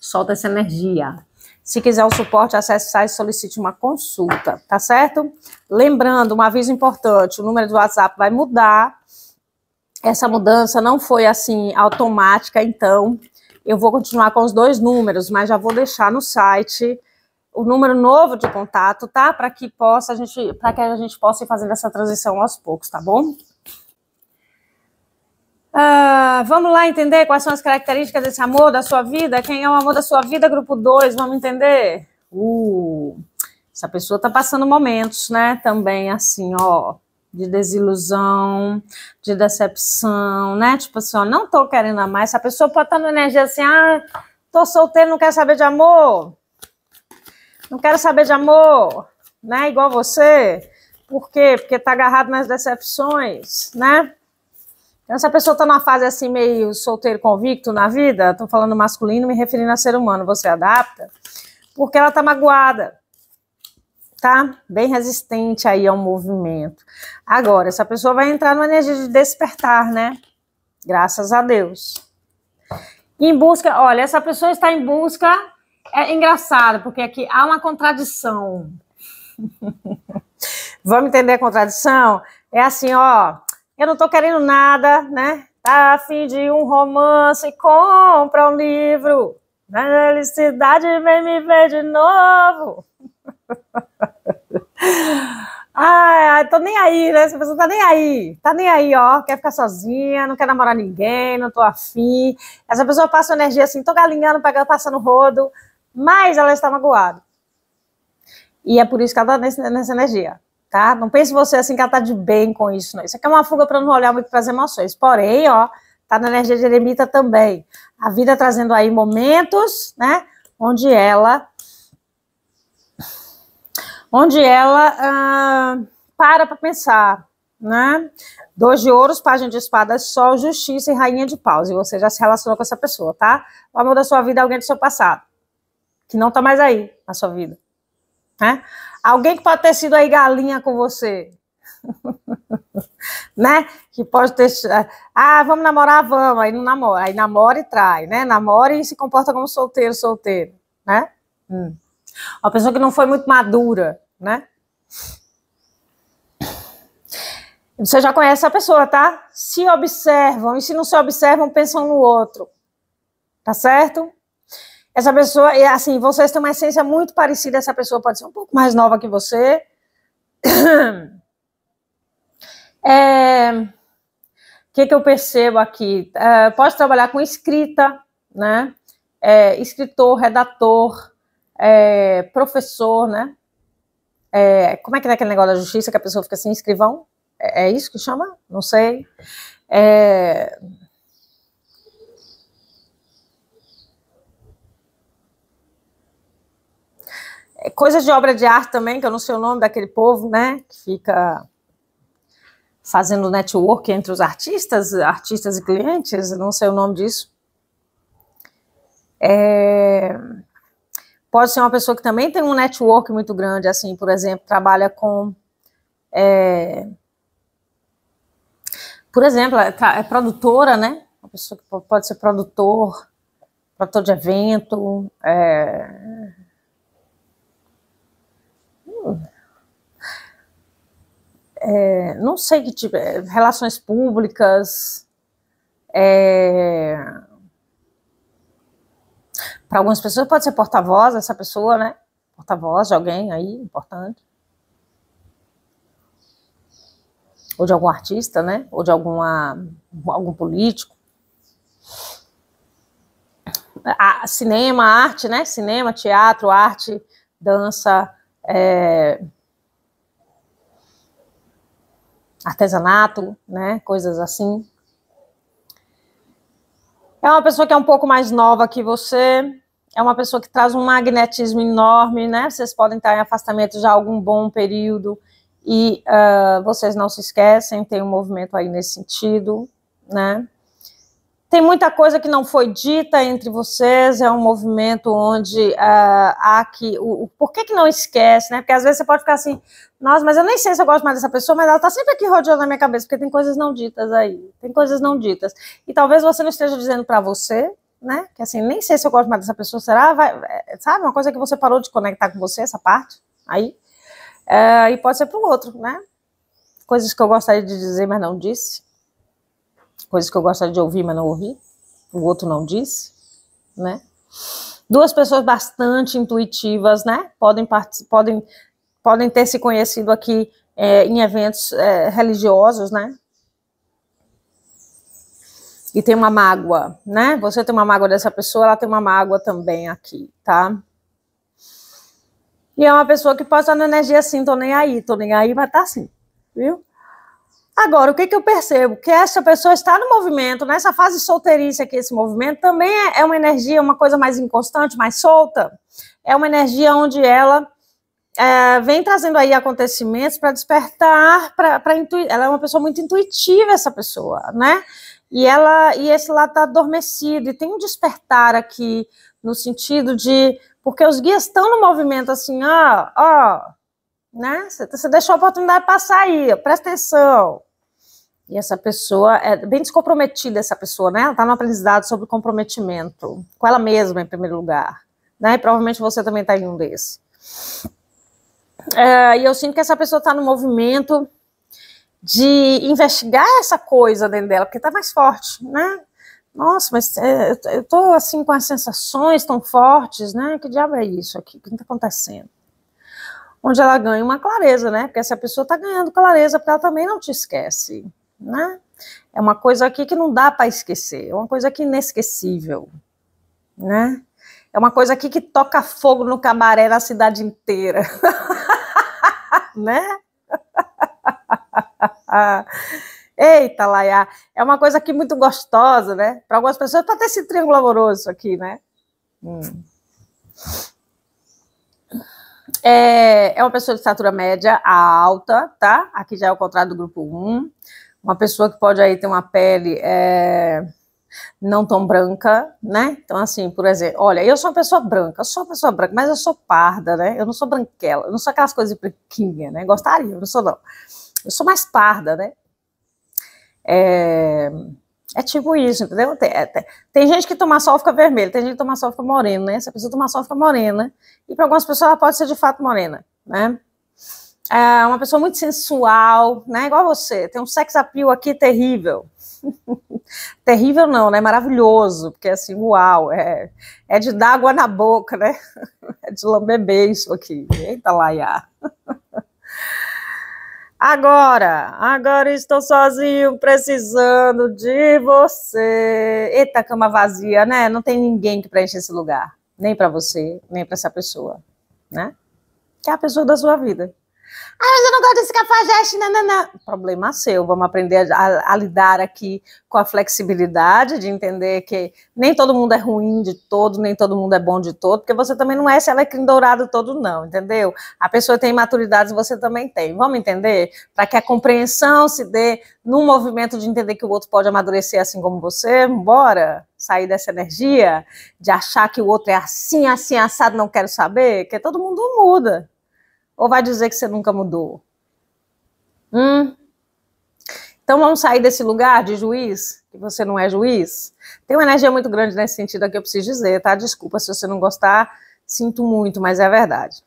S1: Solta essa energia. Se quiser o suporte, acesse o site e solicite uma consulta, tá certo? Lembrando, um aviso importante, o número do WhatsApp vai mudar. Essa mudança não foi assim automática, então eu vou continuar com os dois números, mas já vou deixar no site o número novo de contato, tá? Para que possa a gente, para que a gente possa ir fazendo essa transição aos poucos, tá bom? Ah, vamos lá entender quais são as características desse amor da sua vida? Quem é o amor da sua vida? Grupo 2, vamos entender? Uh, essa pessoa tá passando momentos, né? Também assim, ó de desilusão, de decepção, né? Tipo assim, ó, não tô querendo amar. Essa pessoa pode estar tá energia assim, ah, tô solteiro, não quero saber de amor. Não quero saber de amor, né? Igual você. Por quê? Porque tá agarrado nas decepções, né? Então, essa pessoa tá numa fase assim, meio solteiro convicto na vida, tô falando masculino, me referindo a ser humano, você adapta? Porque ela tá magoada tá? Bem resistente aí ao movimento. Agora, essa pessoa vai entrar numa energia de despertar, né? Graças a Deus. Em busca, olha, essa pessoa está em busca. É engraçado, porque aqui há uma contradição. Vamos entender a contradição? É assim, ó, eu não tô querendo nada, né? Tá a fim de um romance, compra um livro. Na felicidade vem me ver de novo. Ai, tô nem aí, né? Essa pessoa tá nem aí, tá nem aí, ó. Quer ficar sozinha, não quer namorar ninguém, não tô afim. Essa pessoa passa energia assim, tô galinhando, pegando, passando rodo, mas ela está magoada. E é por isso que ela tá nessa, nessa energia, tá? Não pense você assim que ela tá de bem com isso, não. Isso aqui é uma fuga para não olhar muito para as emoções. Porém, ó, tá na energia de eremita também. A vida trazendo aí momentos, né? Onde ela onde ela ah, para para pensar, né? Dois de ouros, página de espadas, sol, justiça e rainha de paus. E você já se relacionou com essa pessoa, tá? O amor da sua vida é alguém do seu passado, que não tá mais aí na sua vida, né? Alguém que pode ter sido aí galinha com você, né? Que pode ter. Ah, ah, vamos namorar, vamos. Aí não namora. Aí namora e trai, né? Namora e se comporta como solteiro, solteiro, né? Hum. Uma pessoa que não foi muito madura, né? Você já conhece a pessoa, tá? Se observam, e se não se observam, pensam no outro. Tá certo? Essa pessoa, é assim, vocês têm uma essência muito parecida, essa pessoa pode ser um pouco mais nova que você. É, o que, que eu percebo aqui? É, pode trabalhar com escrita, né? É, escritor, redator, é, professor, né? É, como é que é aquele negócio da justiça que a pessoa fica sem assim, escrivão? É, é, isso que chama? Não sei. É, é... Coisas de obra de arte também, que eu não sei o nome daquele povo, né? Que fica fazendo network entre os artistas, artistas e clientes, não sei o nome disso. É pode ser uma pessoa que também tem um network muito grande, assim, por exemplo, trabalha com. É, por exemplo, é, é, produtora, né? Uma pessoa que pode ser produtor, produtor de evento. É... Hum, é não sei que tipo, é, relações públicas, é, para algumas pessoas pode ser porta-voz, essa pessoa, né? Porta-voz de alguém aí, importante. Ou de algum artista, né? Ou de alguma, algum político. A, cinema, arte, né? Cinema, teatro, arte, dança, é, artesanato, né? Coisas assim. É uma pessoa que é um pouco mais nova que você, é uma pessoa que traz um magnetismo enorme, né? Vocês podem estar em afastamento já há algum bom período e uh, vocês não se esquecem, tem um movimento aí nesse sentido, né? Tem muita coisa que não foi dita entre vocês, é um movimento onde uh, há que. O, o, por que, que não esquece, né? Porque às vezes você pode ficar assim, nossa, mas eu nem sei se eu gosto mais dessa pessoa, mas ela está sempre aqui rodeando na minha cabeça, porque tem coisas não ditas aí, tem coisas não ditas. E talvez você não esteja dizendo para você, né? Que assim, nem sei se eu gosto mais dessa pessoa, será? Vai, é, sabe, uma coisa que você parou de conectar com você, essa parte, aí. É, e pode ser para o outro, né? Coisas que eu gostaria de dizer, mas não disse. Coisas que eu gostaria de ouvir, mas não ouvi. O outro não disse, né? Duas pessoas bastante intuitivas, né? Podem, podem, podem ter se conhecido aqui é, em eventos é, religiosos, né? e tem uma mágoa, né? Você tem uma mágoa dessa pessoa, ela tem uma mágoa também aqui, tá? E é uma pessoa que pode estar na energia assim, tô nem aí, tô nem aí, vai estar tá assim, viu? Agora, o que, que eu percebo? Que essa pessoa está no movimento, nessa fase solteirice aqui, esse movimento também é, é uma energia, uma coisa mais inconstante, mais solta. É uma energia onde ela é, vem trazendo aí acontecimentos para despertar, para intuir. Ela é uma pessoa muito intuitiva, essa pessoa, né? e ela e esse lado está adormecido e tem um despertar aqui no sentido de porque os guias estão no movimento assim, ó, ó, né? Você deixou a oportunidade passar aí, presta atenção. E essa pessoa é bem descomprometida, essa pessoa, né? Ela está no aprendizado sobre comprometimento com ela mesma, em primeiro lugar. Né? E provavelmente você também está em um desses. É, e eu sinto que essa pessoa está no movimento de investigar essa coisa dentro dela, porque está mais forte, né? Nossa, mas é, eu tô assim com as sensações tão fortes, né? Que diabo é isso aqui? O que está acontecendo? Onde ela ganha uma clareza, né? Porque essa pessoa está ganhando clareza, porque ela também não te esquece, né? É uma coisa aqui que não dá para esquecer, é uma coisa aqui inesquecível, né? É uma coisa aqui que toca fogo no cabaré na cidade inteira, né? Ah, eita, Laiá, é uma coisa aqui muito gostosa, né? Para algumas pessoas, está até esse triângulo amoroso aqui, né? Hum. É, é uma pessoa de estatura média a alta, tá? Aqui já é o contrário do grupo 1. Uma pessoa que pode aí ter uma pele é, não tão branca, né? Então, assim, por exemplo, olha, eu sou uma pessoa branca, eu sou uma pessoa branca, mas eu sou parda, né? Eu não sou branquela, eu não sou aquelas coisas branquinhas, né? Gostaria, eu não sou não. Eu sou mais parda, né? É, é tipo isso, entendeu? Tem, é, tem, tem, gente que toma sol fica vermelho, tem gente que toma sol fica moreno, né? Se a pessoa tomar sol fica morena. E para algumas pessoas ela pode ser de fato morena, né? É uma pessoa muito sensual, né? Igual você, tem um sex appeal aqui terrível. terrível não, né? Maravilhoso, porque assim, uau, é, é de dar água na boca, né? é de lamber beijo aqui. Eita, Laia. Agora, agora estou sozinho, precisando de você. Eita, cama vazia, né? Não tem ninguém que preenche esse lugar, nem para você, nem para essa pessoa, né? Que é a pessoa da sua vida. Ah, eu não gosto desse cafajeste, nananã. Problema seu, vamos aprender a, a, lidar aqui com a flexibilidade, de entender que nem todo mundo é ruim de todo, nem todo mundo é bom de todo, porque você também não é esse alecrim dourado todo, não, entendeu? A pessoa tem maturidades, você também tem. Vamos entender? Para que a compreensão se dê num movimento de entender que o outro pode amadurecer assim como você, bora sair dessa energia de achar que o outro é assim, assim, assado, não quero saber, que todo mundo muda. Ou vai dizer que você nunca mudou? Hum? Então vamos sair desse lugar de juiz, que você não é juiz? Tem uma energia muito grande nesse sentido aqui, eu preciso dizer, tá? Desculpa se você não gostar, sinto muito, mas é verdade.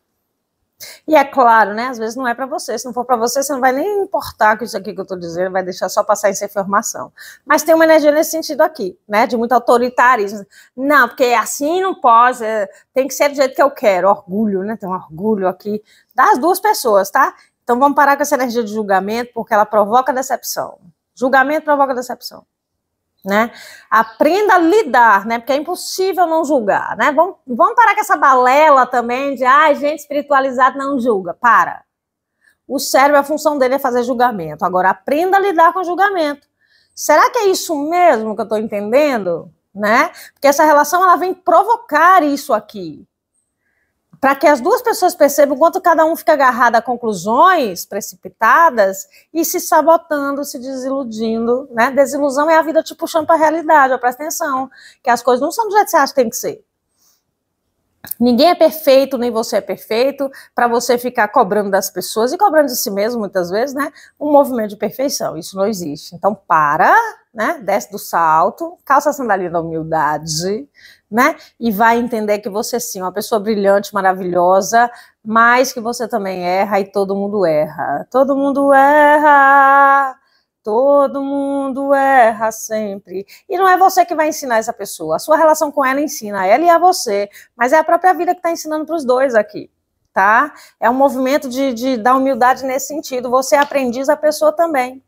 S1: E é claro, né? Às vezes não é para você. Se não for para você, você não vai nem importar com isso aqui que eu estou dizendo, vai deixar só passar essa informação. Mas tem uma energia nesse sentido aqui, né? De muito autoritarismo. Não, porque é assim não pode, é, tem que ser do jeito que eu quero. Orgulho, né? Tem um orgulho aqui das duas pessoas, tá? Então vamos parar com essa energia de julgamento, porque ela provoca decepção. Julgamento provoca decepção né? Aprenda a lidar, né? Porque é impossível não julgar, né? Vamos, vamos parar com essa balela também de, ai, ah, gente espiritualizada não julga. Para. O cérebro, a função dele é fazer julgamento. Agora, aprenda a lidar com julgamento. Será que é isso mesmo que eu estou entendendo? Né? Porque essa relação ela vem provocar isso aqui para que as duas pessoas percebam o quanto cada um fica agarrado a conclusões precipitadas e se sabotando, se desiludindo, né? Desilusão é a vida te puxando para a realidade, ó, presta atenção, que as coisas não são do jeito que você acha que tem que ser. Ninguém é perfeito, nem você é perfeito, para você ficar cobrando das pessoas e cobrando de si mesmo, muitas vezes, né? Um movimento de perfeição, isso não existe. Então, para, né? Desce do salto, calça a sandália da humildade, né? E vai entender que você sim, é uma pessoa brilhante, maravilhosa, mas que você também erra e todo mundo erra. Todo mundo erra. Todo mundo erra sempre. E não é você que vai ensinar essa pessoa. A sua relação com ela ensina ela e a você. Mas é a própria vida que está ensinando para os dois aqui. Tá? É um movimento de, de, da humildade nesse sentido. Você é aprendiz, a pessoa também.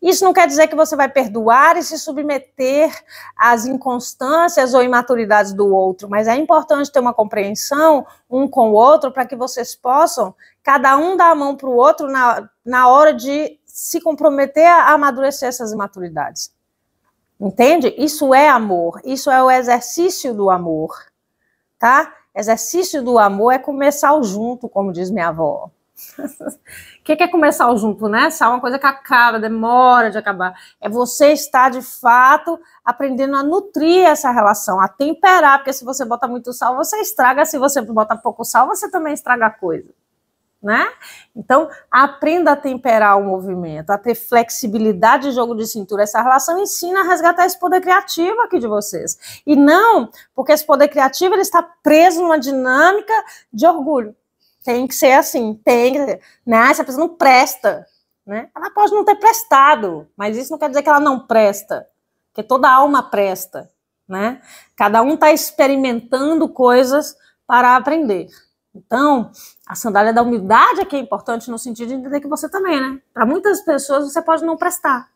S1: Isso não quer dizer que você vai perdoar e se submeter às inconstâncias ou imaturidades do outro, mas é importante ter uma compreensão um com o outro para que vocês possam, cada um dar a mão para o outro na, na hora de se comprometer a amadurecer essas imaturidades. Entende? Isso é amor, isso é o exercício do amor, tá? Exercício do amor é começar o junto, como diz minha avó. O que, que é começar o junto, né? Sal é uma coisa que acaba, demora de acabar. É você estar, de fato, aprendendo a nutrir essa relação, a temperar, porque se você bota muito sal, você estraga, se você bota pouco sal, você também estraga a coisa. Né? Então, aprenda a temperar o movimento, a ter flexibilidade de jogo de cintura. Essa relação ensina a resgatar esse poder criativo aqui de vocês. E não porque esse poder criativo ele está preso numa dinâmica de orgulho tem que ser assim, tem que ser. Né? Essa pessoa não presta. Né? Ela pode não ter prestado, mas isso não quer dizer que ela não presta, porque toda alma presta. Né? Cada um está experimentando coisas para aprender. Então, a sandália da humildade é que é importante no sentido de entender que você também, né? Para muitas pessoas você pode não prestar.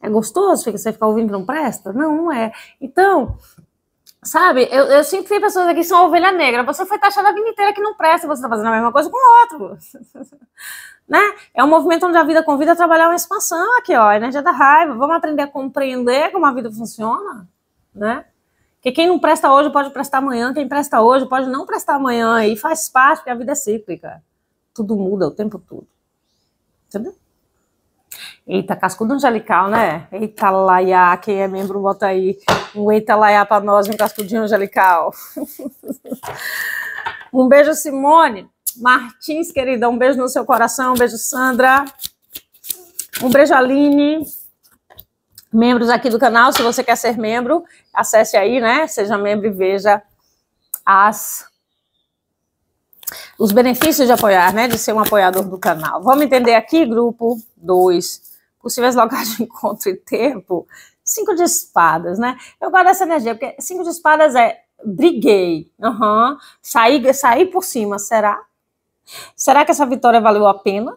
S1: É gostoso você ficar ouvindo que não presta? Não, não é. Então, Sabe, eu, eu sinto que tem pessoas aqui que são ovelha negra. Você foi taxada a vida inteira que não presta, você está fazendo a mesma coisa com o outro. né? É um movimento onde a vida convida a trabalhar uma expansão aqui, ó, energia da raiva. Vamos aprender a compreender como a vida funciona, né? Que quem não presta hoje pode prestar amanhã, quem presta hoje pode não prestar amanhã, e faz parte, porque a vida é cíclica. Tudo muda o tempo todo. Entendeu? Eita, cascudo angelical, né? Eita, laiá, quem é membro bota aí um eita laiá pra nós, um cascudinho angelical. um beijo, Simone. Martins, querida, um beijo no seu coração, um beijo, Sandra. Um beijo, Aline. Membros aqui do canal, se você quer ser membro, acesse aí, né? Seja membro e veja as os benefícios de apoiar, né? De ser um apoiador do canal. Vamos entender aqui, grupo 2. Possíveis locais de encontro e tempo. Cinco de espadas, né? Eu guardo essa energia, porque cinco de espadas é briguei, uhum. saí, saí por cima, será? Será que essa vitória valeu a pena?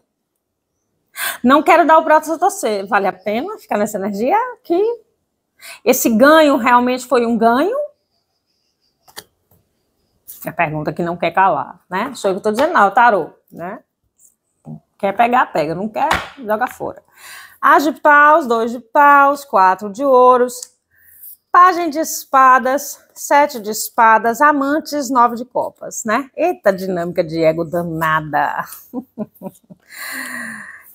S1: Não quero dar o prato a você. Vale a pena ficar nessa energia aqui? Esse ganho realmente foi um ganho? É a pergunta que não quer calar, né? Sou eu que estou dizendo, não, é tarô, né? Quer pegar, pega. Não quer, joga fora. As de paus, dois de paus, quatro de ouros, página de espadas, sete de espadas, amantes, nove de copas, né? Eita dinâmica de ego danada.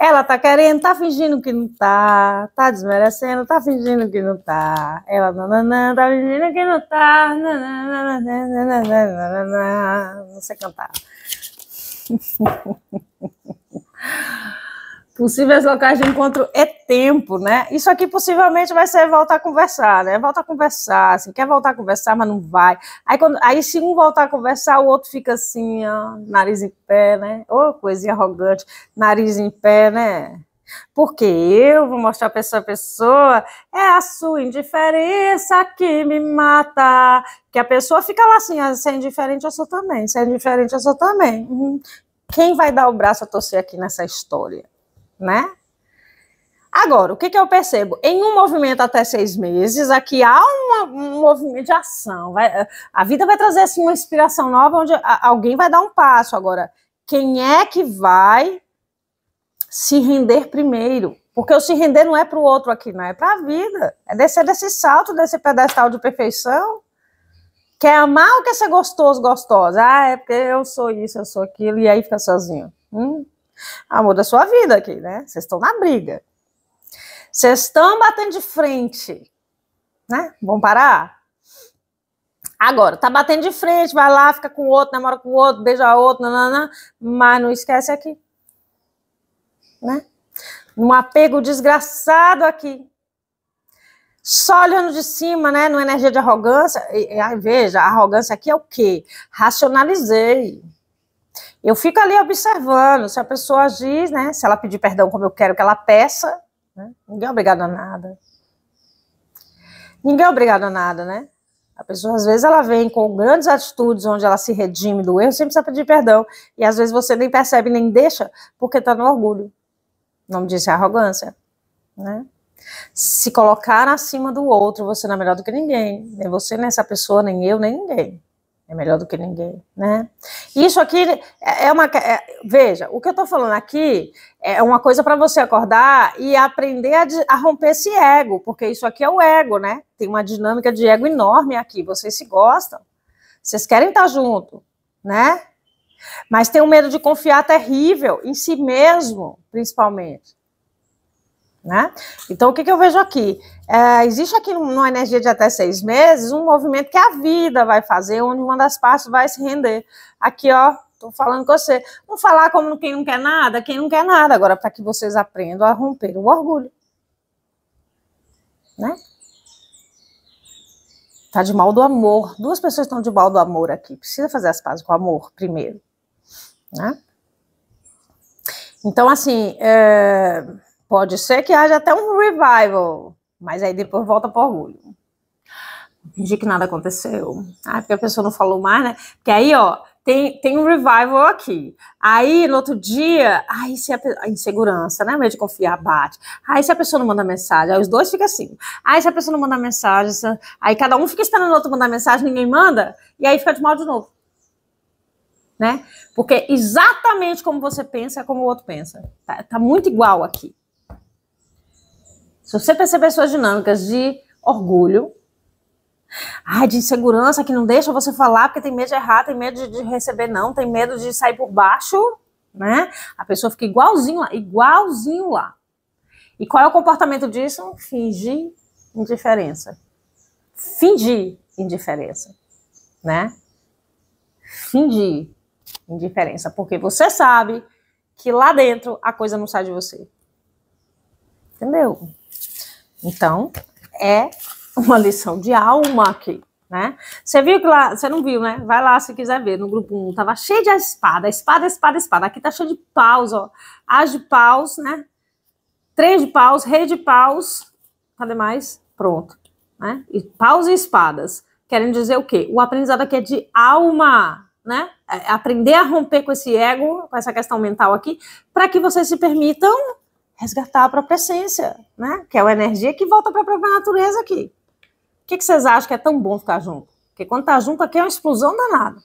S1: Ela tá querendo, tá fingindo que não tá, tá desmerecendo, tá fingindo que não tá. Ela nananã, tá fingindo que não tá. Nananã, nananã, nananã, não sei cantar possíveis locais de encontro é tempo, né? Isso aqui possivelmente vai ser voltar a conversar, né? Volta a conversar, assim, quer voltar a conversar, mas não vai. Aí, quando, aí se um voltar a conversar, o outro fica assim, ó, nariz em pé, né? Ô, oh, coisinha arrogante, nariz em pé, né? Porque eu vou mostrar para essa pessoa, é a sua indiferença que me mata. Que a pessoa fica lá assim, ah, se é indiferente, eu sou também, se é indiferente, eu sou também. Uhum. Quem vai dar o braço a torcer aqui nessa história? né? Agora, o que, que eu percebo? Em um movimento até seis meses, aqui há uma, um movimento de ação. Vai, a vida vai trazer assim, uma inspiração nova, onde alguém vai dar um passo. Agora, quem é que vai se render primeiro? Porque o se render não é para o outro aqui, não é para a vida. É descer desse salto, desse pedestal de perfeição. Quer amar ou quer ser gostoso, gostosa? Ah, é porque eu sou isso, eu sou aquilo, e aí fica sozinho. Hum? amor da sua vida aqui, né? Vocês estão na briga. Vocês estão batendo de frente, né? Vão parar? Agora, tá batendo de frente, vai lá, fica com o outro, namora com o outro, beija o outro, nanana, mas não esquece aqui. Né? Um apego desgraçado aqui. Só olhando de cima, né? Numa energia de arrogância. E, e, veja, arrogância aqui é o quê? Racionalizei eu fico ali observando se a pessoa agir, né? Se ela pedir perdão como eu quero que ela peça, né? ninguém é obrigado a nada. Ninguém é obrigado a nada, né? A pessoa às vezes ela vem com grandes atitudes onde ela se redime do erro, sempre precisa pedir perdão e às vezes você nem percebe nem deixa porque está no orgulho. Não me disse é arrogância, né? Se colocar acima do outro, você não é melhor do que ninguém. Nem você, nem essa pessoa, nem eu, nem ninguém é melhor do que ninguém, né? Isso aqui é uma. É, veja, o que eu estou falando aqui é uma coisa para você acordar e aprender a, a, romper esse ego, porque isso aqui é o ego, né? Tem uma dinâmica de ego enorme aqui. Vocês se gostam, vocês querem estar tá junto, né? Mas tem um medo de confiar terrível em si mesmo, principalmente. Né? Então, o que, que eu vejo aqui? É, existe aqui no, Energia de Até Seis Meses um movimento que a vida vai fazer, onde uma das partes vai se render. Aqui, ó, estou falando com você. Não falar como quem não quer nada, quem não quer nada, agora, para que vocês aprendam a romper o orgulho. Né? Tá de mal do amor. Duas pessoas estão de mal do amor aqui. Precisa fazer as pazes com o amor primeiro. Né? Então, assim. É... Pode ser que haja até um revival, mas aí depois volta para orgulho. Fingir que nada aconteceu. Ah, é porque a pessoa não falou mais, né? Porque aí, ó, tem, tem um revival aqui. Aí, no outro dia, aí se a, a insegurança, né? Medo de confiar, bate. Aí se a pessoa não manda mensagem, aí os dois ficam assim. Aí se a pessoa não manda mensagem, aí cada um fica esperando o outro mandar mensagem, ninguém manda, e aí fica de mal de novo. Né? Porque exatamente como você pensa é como o outro pensa. Tá, tá muito igual aqui. Se você perceber suas dinâmicas de orgulho, ai, de insegurança que não deixa você falar porque tem medo de errar, tem medo de, receber não, tem medo de sair por baixo, né? A pessoa fica igualzinho lá, igualzinho lá. E qual é o comportamento disso? Fingir indiferença. Fingir indiferença, né? Fingir indiferença, porque você sabe que lá dentro a coisa não sai de você. Entendeu? Então, é uma lição de alma aqui, né? Você viu que lá, você não viu, né? Vai lá se quiser ver, no grupo 1 tava cheio de espada, espada, espada, espada. Aqui tá cheio de paus, ó. As de paus, né? Três de paus, rei de paus. Cadê mais? Pronto. Né? E paus e espadas. Querem dizer o quê? O aprendizado aqui é de alma, né? É aprender a romper com esse ego, com essa questão mental aqui, para que vocês se permitam resgatar a própria essência, né? Que é a energia que volta para a própria natureza aqui. O que, que vocês acham que é tão bom ficar junto? Porque quando tá junto aqui é uma explosão danada.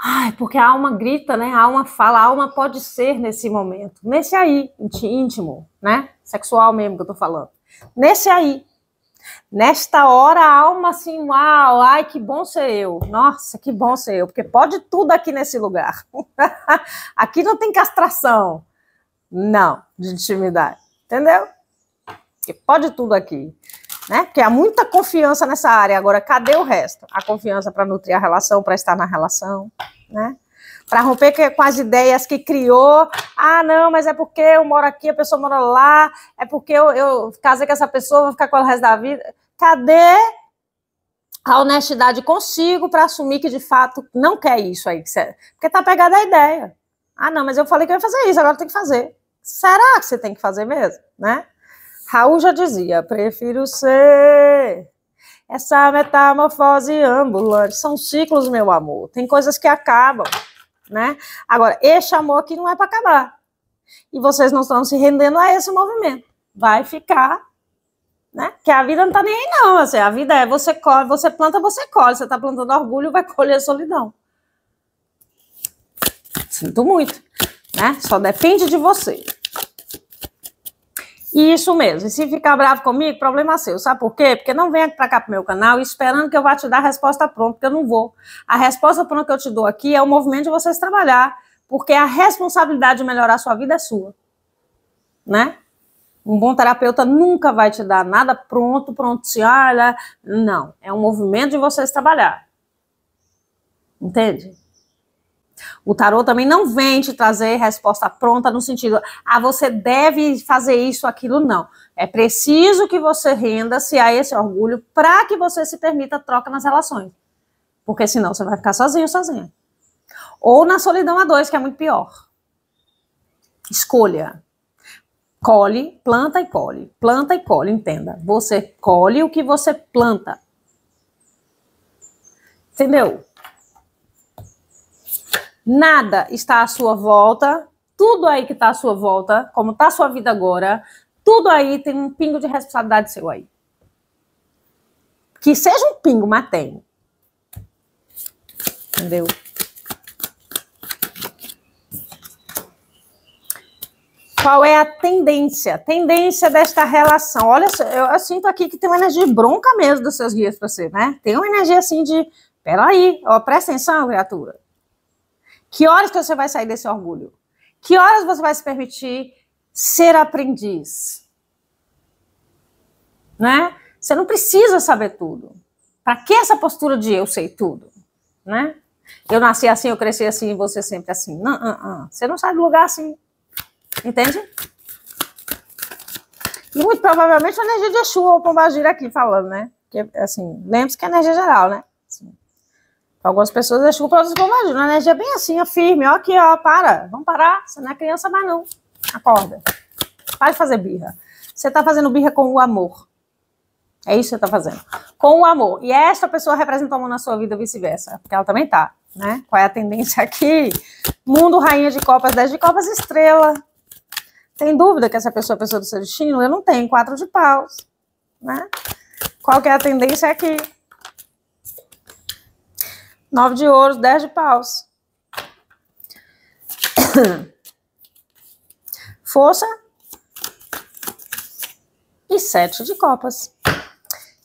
S1: Ai, porque a alma grita, né? A alma fala, a alma pode ser nesse momento, nesse aí, íntimo, né? Sexual mesmo que eu tô falando. Nesse aí. Nesta hora, a alma assim, uau, ai, que bom ser eu. Nossa, que bom ser eu, porque pode tudo aqui nesse lugar. aqui não tem castração, não, de intimidade. Entendeu? Porque pode tudo aqui. Né? Porque há muita confiança nessa área. Agora, cadê o resto? A confiança para nutrir a relação, para estar na relação, né? Para romper com as ideias que criou. Ah, não, mas é porque eu moro aqui, a pessoa mora lá, é porque eu, eu casei com essa pessoa, vou ficar com ela o resto da vida. Cadê a honestidade consigo para assumir que de fato não quer isso aí? Que você... Porque tá pegada a ideia. Ah, não, mas eu falei que eu ia fazer isso, agora tem que fazer será que você tem que fazer mesmo, né? Raul já dizia, prefiro ser essa metamorfose ambulante. São ciclos, meu amor. Tem coisas que acabam, né? Agora, este amor aqui não é para acabar. E vocês não estão se rendendo a esse movimento. Vai ficar, né? Que a vida não tá nem aí, não. Assim, a vida é você colhe, você planta, você colhe. Você tá plantando orgulho, vai colher solidão. Sinto muito, né? Só depende de você. Isso mesmo. E se ficar bravo comigo, problema seu. Sabe por quê? Porque não venha para cá pro meu canal esperando que eu vá te dar a resposta pronta, porque eu não vou. A resposta pronta que eu te dou aqui é o movimento de vocês trabalhar, porque a responsabilidade de melhorar a sua vida é sua. Né? Um bom terapeuta nunca vai te dar nada pronto, pronto, se assim, olha. Não. É um movimento de vocês trabalhar. Entende? O tarô também não vem te trazer resposta pronta no sentido, ah, você deve fazer isso, aquilo, não. É preciso que você renda-se a esse orgulho para que você se permita troca nas relações. Porque senão você vai ficar sozinho, sozinha. Ou na solidão a dois, que é muito pior. Escolha. Colhe, planta e colhe. Planta e colhe, entenda. Você colhe o que você planta. Entendeu? nada está à sua volta, tudo aí que está à sua volta, como está a sua vida agora, tudo aí tem um pingo de responsabilidade seu aí. Que seja um pingo, mas tem. Entendeu? Qual é a tendência? Tendência desta relação. Olha, eu, eu sinto aqui que tem uma energia bronca mesmo dos seus guias para você, né? Tem uma energia assim de, peraí, ó, presta atenção, criatura. Que horas que você vai sair desse orgulho? Que horas você vai se permitir ser aprendiz? Né? Você não precisa saber tudo. Para que essa postura de eu sei tudo? Né? Eu nasci assim, eu cresci assim, você sempre assim. Não, não, ah, não. Ah, ah. Você não sai do lugar assim. Entende? E muito provavelmente a energia de Exu ou Pombagira aqui falando, né? Porque, assim, lembre-se que é energia geral, né? Algumas pessoas acham que o processo imagina, né? Já é bem assim, ó, firme, ó, aqui, ó, para, vamos parar, você não é criança mais não, acorda, para de fazer birra. Você está fazendo birra com o amor, é isso que você está fazendo, com o amor. E esta pessoa representa o amor na sua vida, vice-versa, porque ela também tá, né? Qual é a tendência aqui? Mundo, rainha de copas, dez de copas, estrela. Tem dúvida que essa pessoa é pessoa do seu destino? Eu não tenho, quatro de paus, né? Qual que é a tendência aqui? Nove de ouros, dez de paus. Força. E sete de copas.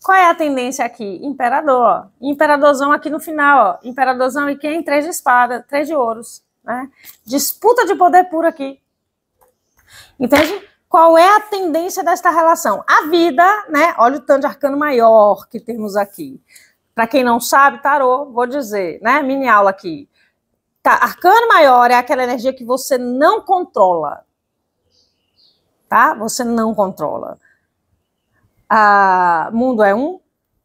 S1: Qual é a tendência aqui? Imperador, ó. Imperadorzão aqui no final, ó. Imperadorzão e quem? Três de espada, três de ouros, né? Disputa de poder puro aqui. Entende? Qual é a tendência desta relação? A vida, né? Olha o tanto de arcano maior que temos aqui. Para quem não sabe, tarô, vou dizer, né? Mini aula aqui. Tá, arcano maior é aquela energia que você não controla. Tá? Você não controla. Ah, mundo é um,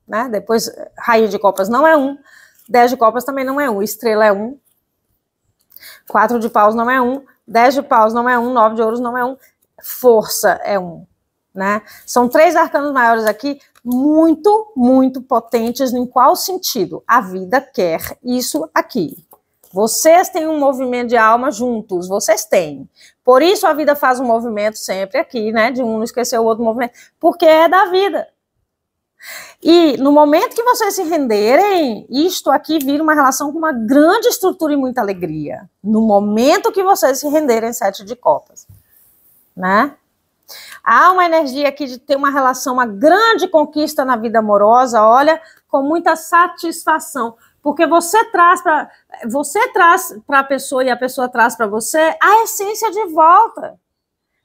S1: né? Depois, rainha de copas não é um. Dez de copas também não é um. Estrela é um. Quatro de paus não é um. Dez de paus não é um. Nove de ouros não é um. Força é um. Né? São três arcanos maiores aqui muito, muito potentes. Em qual sentido? A vida quer isso aqui. Vocês têm um movimento de alma juntos, vocês têm. Por isso a vida faz um movimento sempre aqui, né? De um não esquecer o outro movimento, porque é da vida. E no momento que vocês se renderem, isto aqui vira uma relação com uma grande estrutura e muita alegria. No momento que vocês se renderem sete de copas, né? Há uma energia aqui de ter uma relação, uma grande conquista na vida amorosa, olha, com muita satisfação. Porque você traz para você traz para a pessoa e a pessoa traz para você a essência de volta.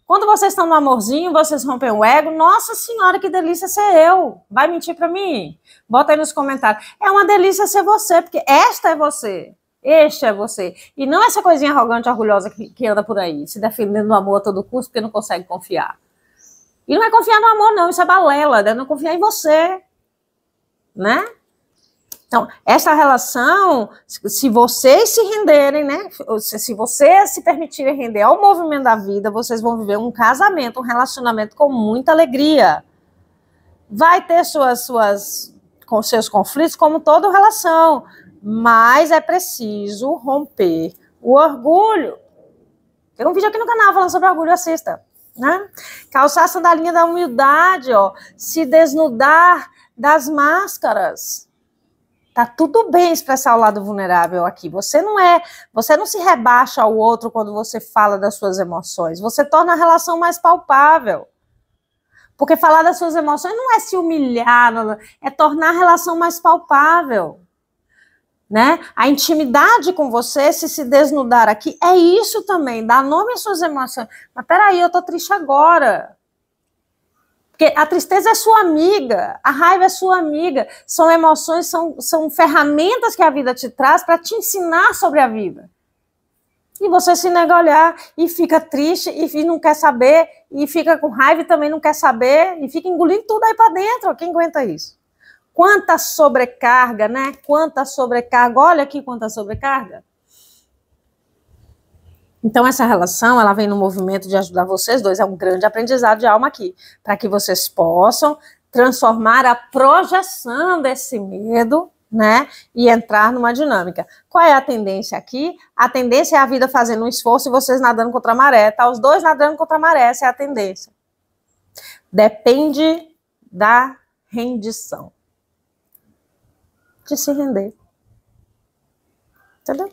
S1: Quando vocês estão no amorzinho, vocês rompem o ego. Nossa senhora, que delícia ser eu. Vai mentir para mim? Bota aí nos comentários. É uma delícia ser você, porque esta é você. Este é você. E não essa coisinha arrogante, orgulhosa que, que anda por aí, se defendendo do amor a todo custo, porque não consegue confiar. E não é confiar no amor, não, isso é balela, é não confiar em você, né? Então, essa relação, se vocês se renderem, né? Se vocês se permitirem render ao movimento da vida, vocês vão viver um casamento, um relacionamento com muita alegria. Vai ter suas, suas, com seus conflitos, como toda relação, mas é preciso romper o orgulho. Tem um vídeo aqui no canal falando sobre orgulho, assista né? Calçar a sandalinha da humildade, ó, se desnudar das máscaras. Tá tudo bem expressar o lado vulnerável aqui. Você não é, você não se rebaixa ao outro quando você fala das suas emoções. Você torna a relação mais palpável. Porque falar das suas emoções não é se humilhar, é tornar a relação mais palpável né? A intimidade com você, se se desnudar aqui, é isso também, Dá nome às suas emoções. Mas peraí, eu tô triste agora. Porque a tristeza é sua amiga, a raiva é sua amiga. São emoções, são, são ferramentas que a vida te traz para te ensinar sobre a vida. E você se nega a olhar e fica triste e não quer saber, e fica com raiva e também não quer saber, e fica engolindo tudo aí para dentro. Quem aguenta isso? Quanta sobrecarga, né? Quanta sobrecarga. Olha aqui quanta sobrecarga. Então essa relação, ela vem no movimento de ajudar vocês dois, é um grande aprendizado de alma aqui, para que vocês possam transformar a projeção desse medo, né, e entrar numa dinâmica. Qual é a tendência aqui? A tendência é a vida fazendo um esforço e vocês nadando contra a maré, tá? Os dois nadando contra a maré, essa é a tendência. Depende da rendição de se render. Entendeu?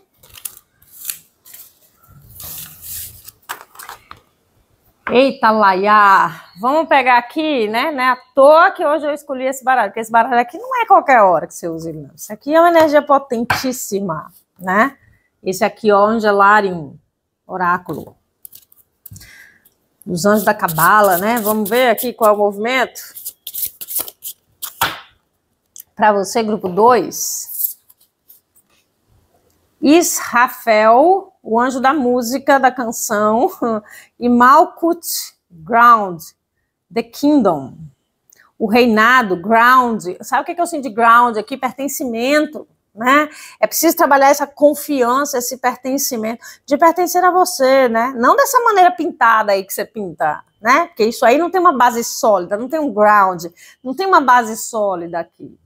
S1: Eita, Laia! Vamos pegar aqui, né? Não é à toa que hoje eu escolhi esse baralho, porque esse baralho aqui não é qualquer hora que você usa ele, não. Isso aqui é uma energia potentíssima, né? Esse aqui, ó, Angelarium, oráculo. dos anjos da cabala, né? Vamos ver aqui qual é o movimento para você, grupo 2. Israfel, o anjo da música, da canção, e Malkut Ground, The Kingdom. O reinado, ground. Sabe o que, eu sinto de ground aqui? Pertencimento. Né? É preciso trabalhar essa confiança, esse pertencimento, de pertencer a você, né? Não dessa maneira pintada aí que você pinta, né? Porque isso aí não tem uma base sólida, não tem um ground, não tem uma base sólida aqui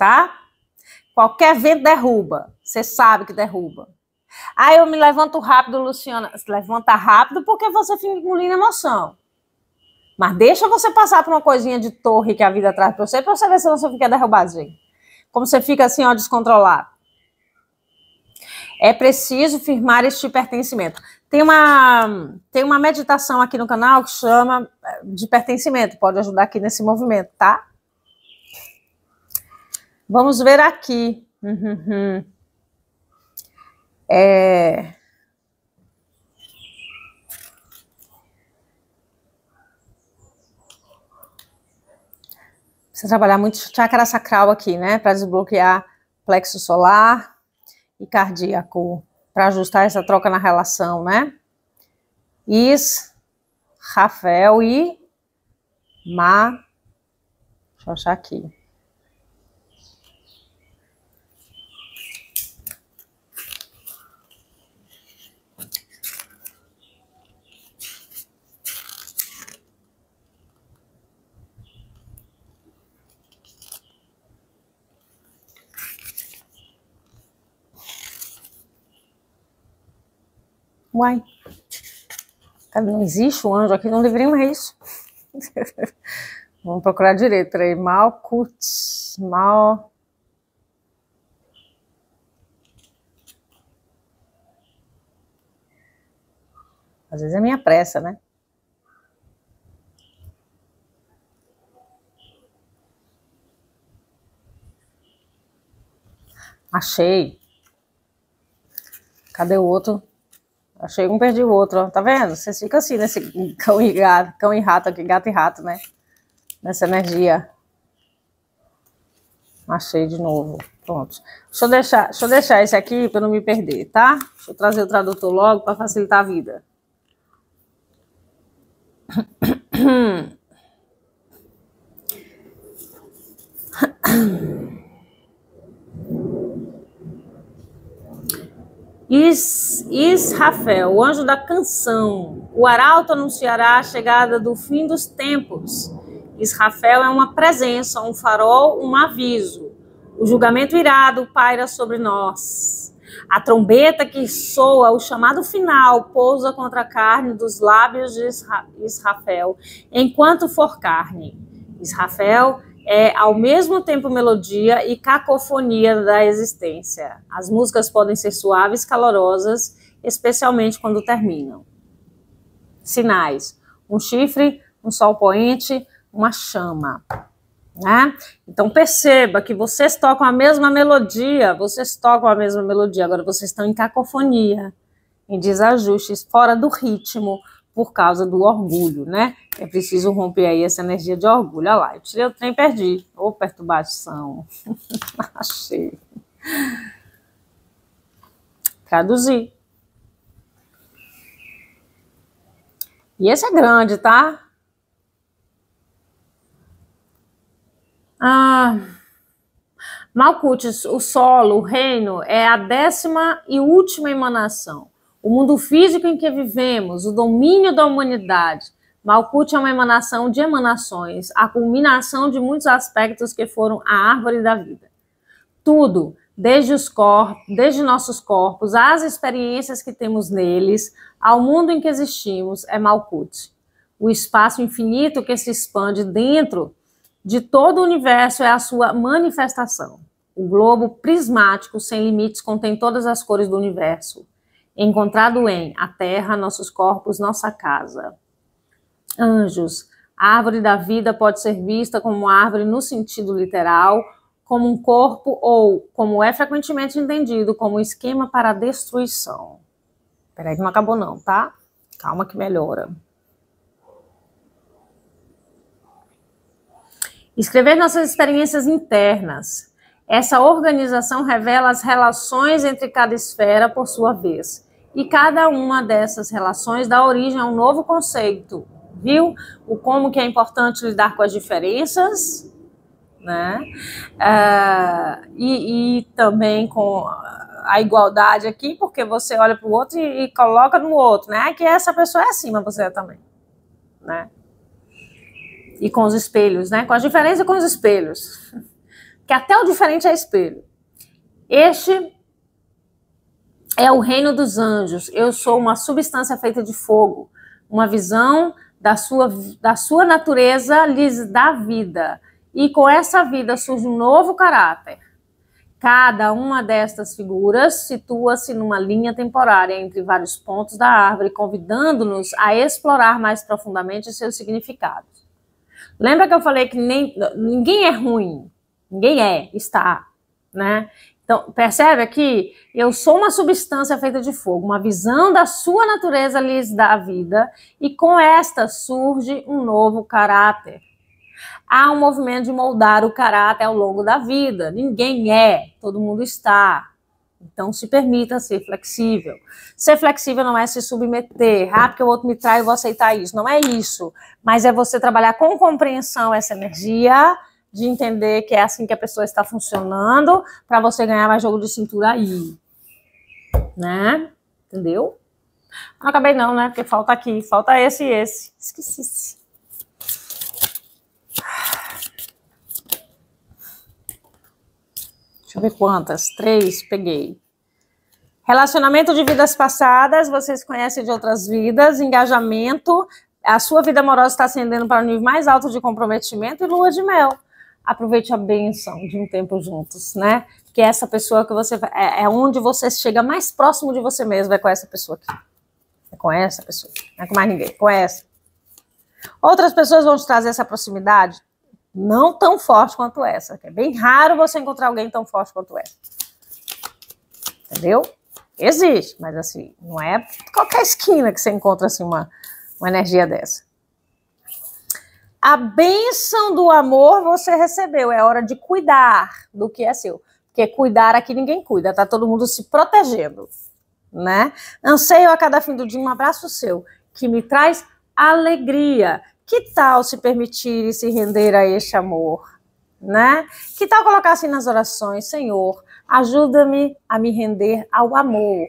S1: tá? Qualquer vento derruba. Você sabe que derruba. Aí eu me levanto rápido, Luciana. levanta rápido porque você fica engolindo emoção. Mas deixa você passar por uma coisinha de torre que a vida traz para você, para você ver se você fica derrubadinho. Como você fica assim, ó, descontrolado. É preciso firmar este pertencimento. Tem uma, tem uma meditação aqui no canal que chama eh, de pertencimento. Pode ajudar aqui nesse movimento, tá? Vamos ver aqui. Uhum. É... Precisa trabalhar muito chakra sacral aqui, né? Para desbloquear plexo solar e cardíaco. Para ajustar essa troca na relação, né? Is, Rafael e Ma. Deixa eu achar aqui. Uai, não existe um anjo aqui não deveria mais isso. Vamos procurar direito, mal, Malkut, mal... Às vezes é minha pressa, né? Achei. Cadê o outro? Achei um, perdi o outro, Tá vendo? Vocês ficam assim nesse cão e gato, cão e rato aqui, gato e rato, né? Nessa energia. Achei de novo. Pronto. Deixa eu deixar, deixa eu deixar esse aqui para não me perder, tá? Deixa eu trazer o tradutor logo para facilitar a vida. Is, Israfel, o anjo da canção, o arauto anunciará a chegada do fim dos tempos. Israfel é uma presença, um farol, um aviso. O julgamento irado paira sobre nós. A trombeta que soa, o chamado final, pousa contra a carne dos lábios de Israfel, enquanto for carne. Israfel é ao mesmo tempo melodia e cacofonia da existência. As músicas podem ser suaves, calorosas, especialmente quando terminam. Sinais: um chifre, um sol poente, uma chama. Né? Então perceba que vocês tocam a mesma melodia, vocês tocam a mesma melodia, agora vocês estão em cacofonia, em desajustes, fora do ritmo, por causa do orgulho, né? É preciso romper aí essa energia de orgulho. Olha lá, eu tirei o trem e perdi. Ô, oh, perturbação. Achei. Traduzir. E esse é grande, tá? Ah, Malkuth, o solo, o reino, é a décima e última emanação. O mundo físico em que vivemos, o domínio da humanidade. Malkuth é uma emanação de emanações, a culminação de muitos aspectos que foram a árvore da vida. Tudo, desde os corpos, desde nossos corpos, às experiências que temos neles, ao mundo em que existimos, é Malkuth. O espaço infinito que se expande dentro de todo o universo é a sua manifestação. O globo prismático sem limites contém todas as cores do universo encontrado em a terra, nossos corpos, nossa casa. Anjos, a árvore da vida pode ser vista como árvore no sentido literal, como um corpo ou, como é frequentemente entendido, como um esquema para destruição. Peraí que não acabou não, tá? Calma que melhora. Escrever nossas experiências internas. Essa organização revela as relações entre cada esfera por sua vez. E cada uma dessas relações dá origem a um novo conceito, viu? O como que é importante lidar com as diferenças, né? Ah, e, e também com a igualdade aqui, porque você olha para o outro e, e, coloca no outro, né? Que essa pessoa é acima, você é também, né? E com os espelhos, né? Com a diferença com os espelhos. que até o diferente é espelho. Este é o reino dos anjos. Eu sou uma substância feita de fogo. Uma visão da sua, da sua natureza lhes dá vida. E com essa vida surge um novo caráter. Cada uma destas figuras situa-se numa linha temporária entre vários pontos da árvore, convidando-nos a explorar mais profundamente seus significados. Lembra que eu falei que nem, ninguém é ruim, ninguém é, está, né? Então, percebe aqui? Eu sou uma substância feita de fogo. Uma visão da sua natureza lhes dá vida, e com esta surge um novo caráter. Há um movimento de moldar o caráter ao longo da vida. Ninguém é, todo mundo está. Então, se permita ser flexível. Ser flexível não é se submeter. Ah, porque o outro me trai, eu vou aceitar isso. Não é isso. Mas é você trabalhar com compreensão essa energia de entender que é assim que a pessoa está funcionando para você ganhar mais jogo de cintura aí. Né? Entendeu? Não acabei não, né? Porque falta aqui, falta esse e esse. Esqueci. -se. Deixa eu ver quantas. Três, peguei. Relacionamento de vidas passadas, vocês conhecem de outras vidas, engajamento, a sua vida amorosa está ascendendo para o um nível mais alto de comprometimento e lua de mel aproveite a benção de um tempo juntos, né? Que essa pessoa que você é, é, onde você chega mais próximo de você mesmo é com essa pessoa aqui. É com essa pessoa, não é com mais ninguém, é com essa. Outras pessoas vão te trazer essa proximidade não tão forte quanto essa. É bem raro você encontrar alguém tão forte quanto essa. Entendeu? Existe, mas assim, não é qualquer esquina que você encontra assim uma, uma energia dessa a bênção do amor você recebeu, é hora de cuidar do que é seu. Porque cuidar aqui ninguém cuida, tá todo mundo se protegendo, né? Anseio a cada fim do dia um abraço seu, que me traz alegria. Que tal se permitir e se render a este amor, né? Que tal colocar assim nas orações, Senhor, ajuda-me a me render ao amor,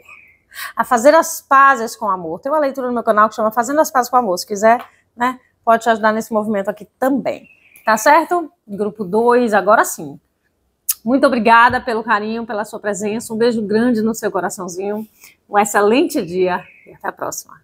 S1: a fazer as pazes com o amor. Tem uma leitura no meu canal que chama Fazendo as Pazes com o Amor, se quiser, né? pode te ajudar nesse movimento aqui também. Tá certo? Grupo 2, agora sim. Muito obrigada pelo carinho, pela sua presença. Um beijo grande no seu coraçãozinho. Um excelente dia e até a próxima.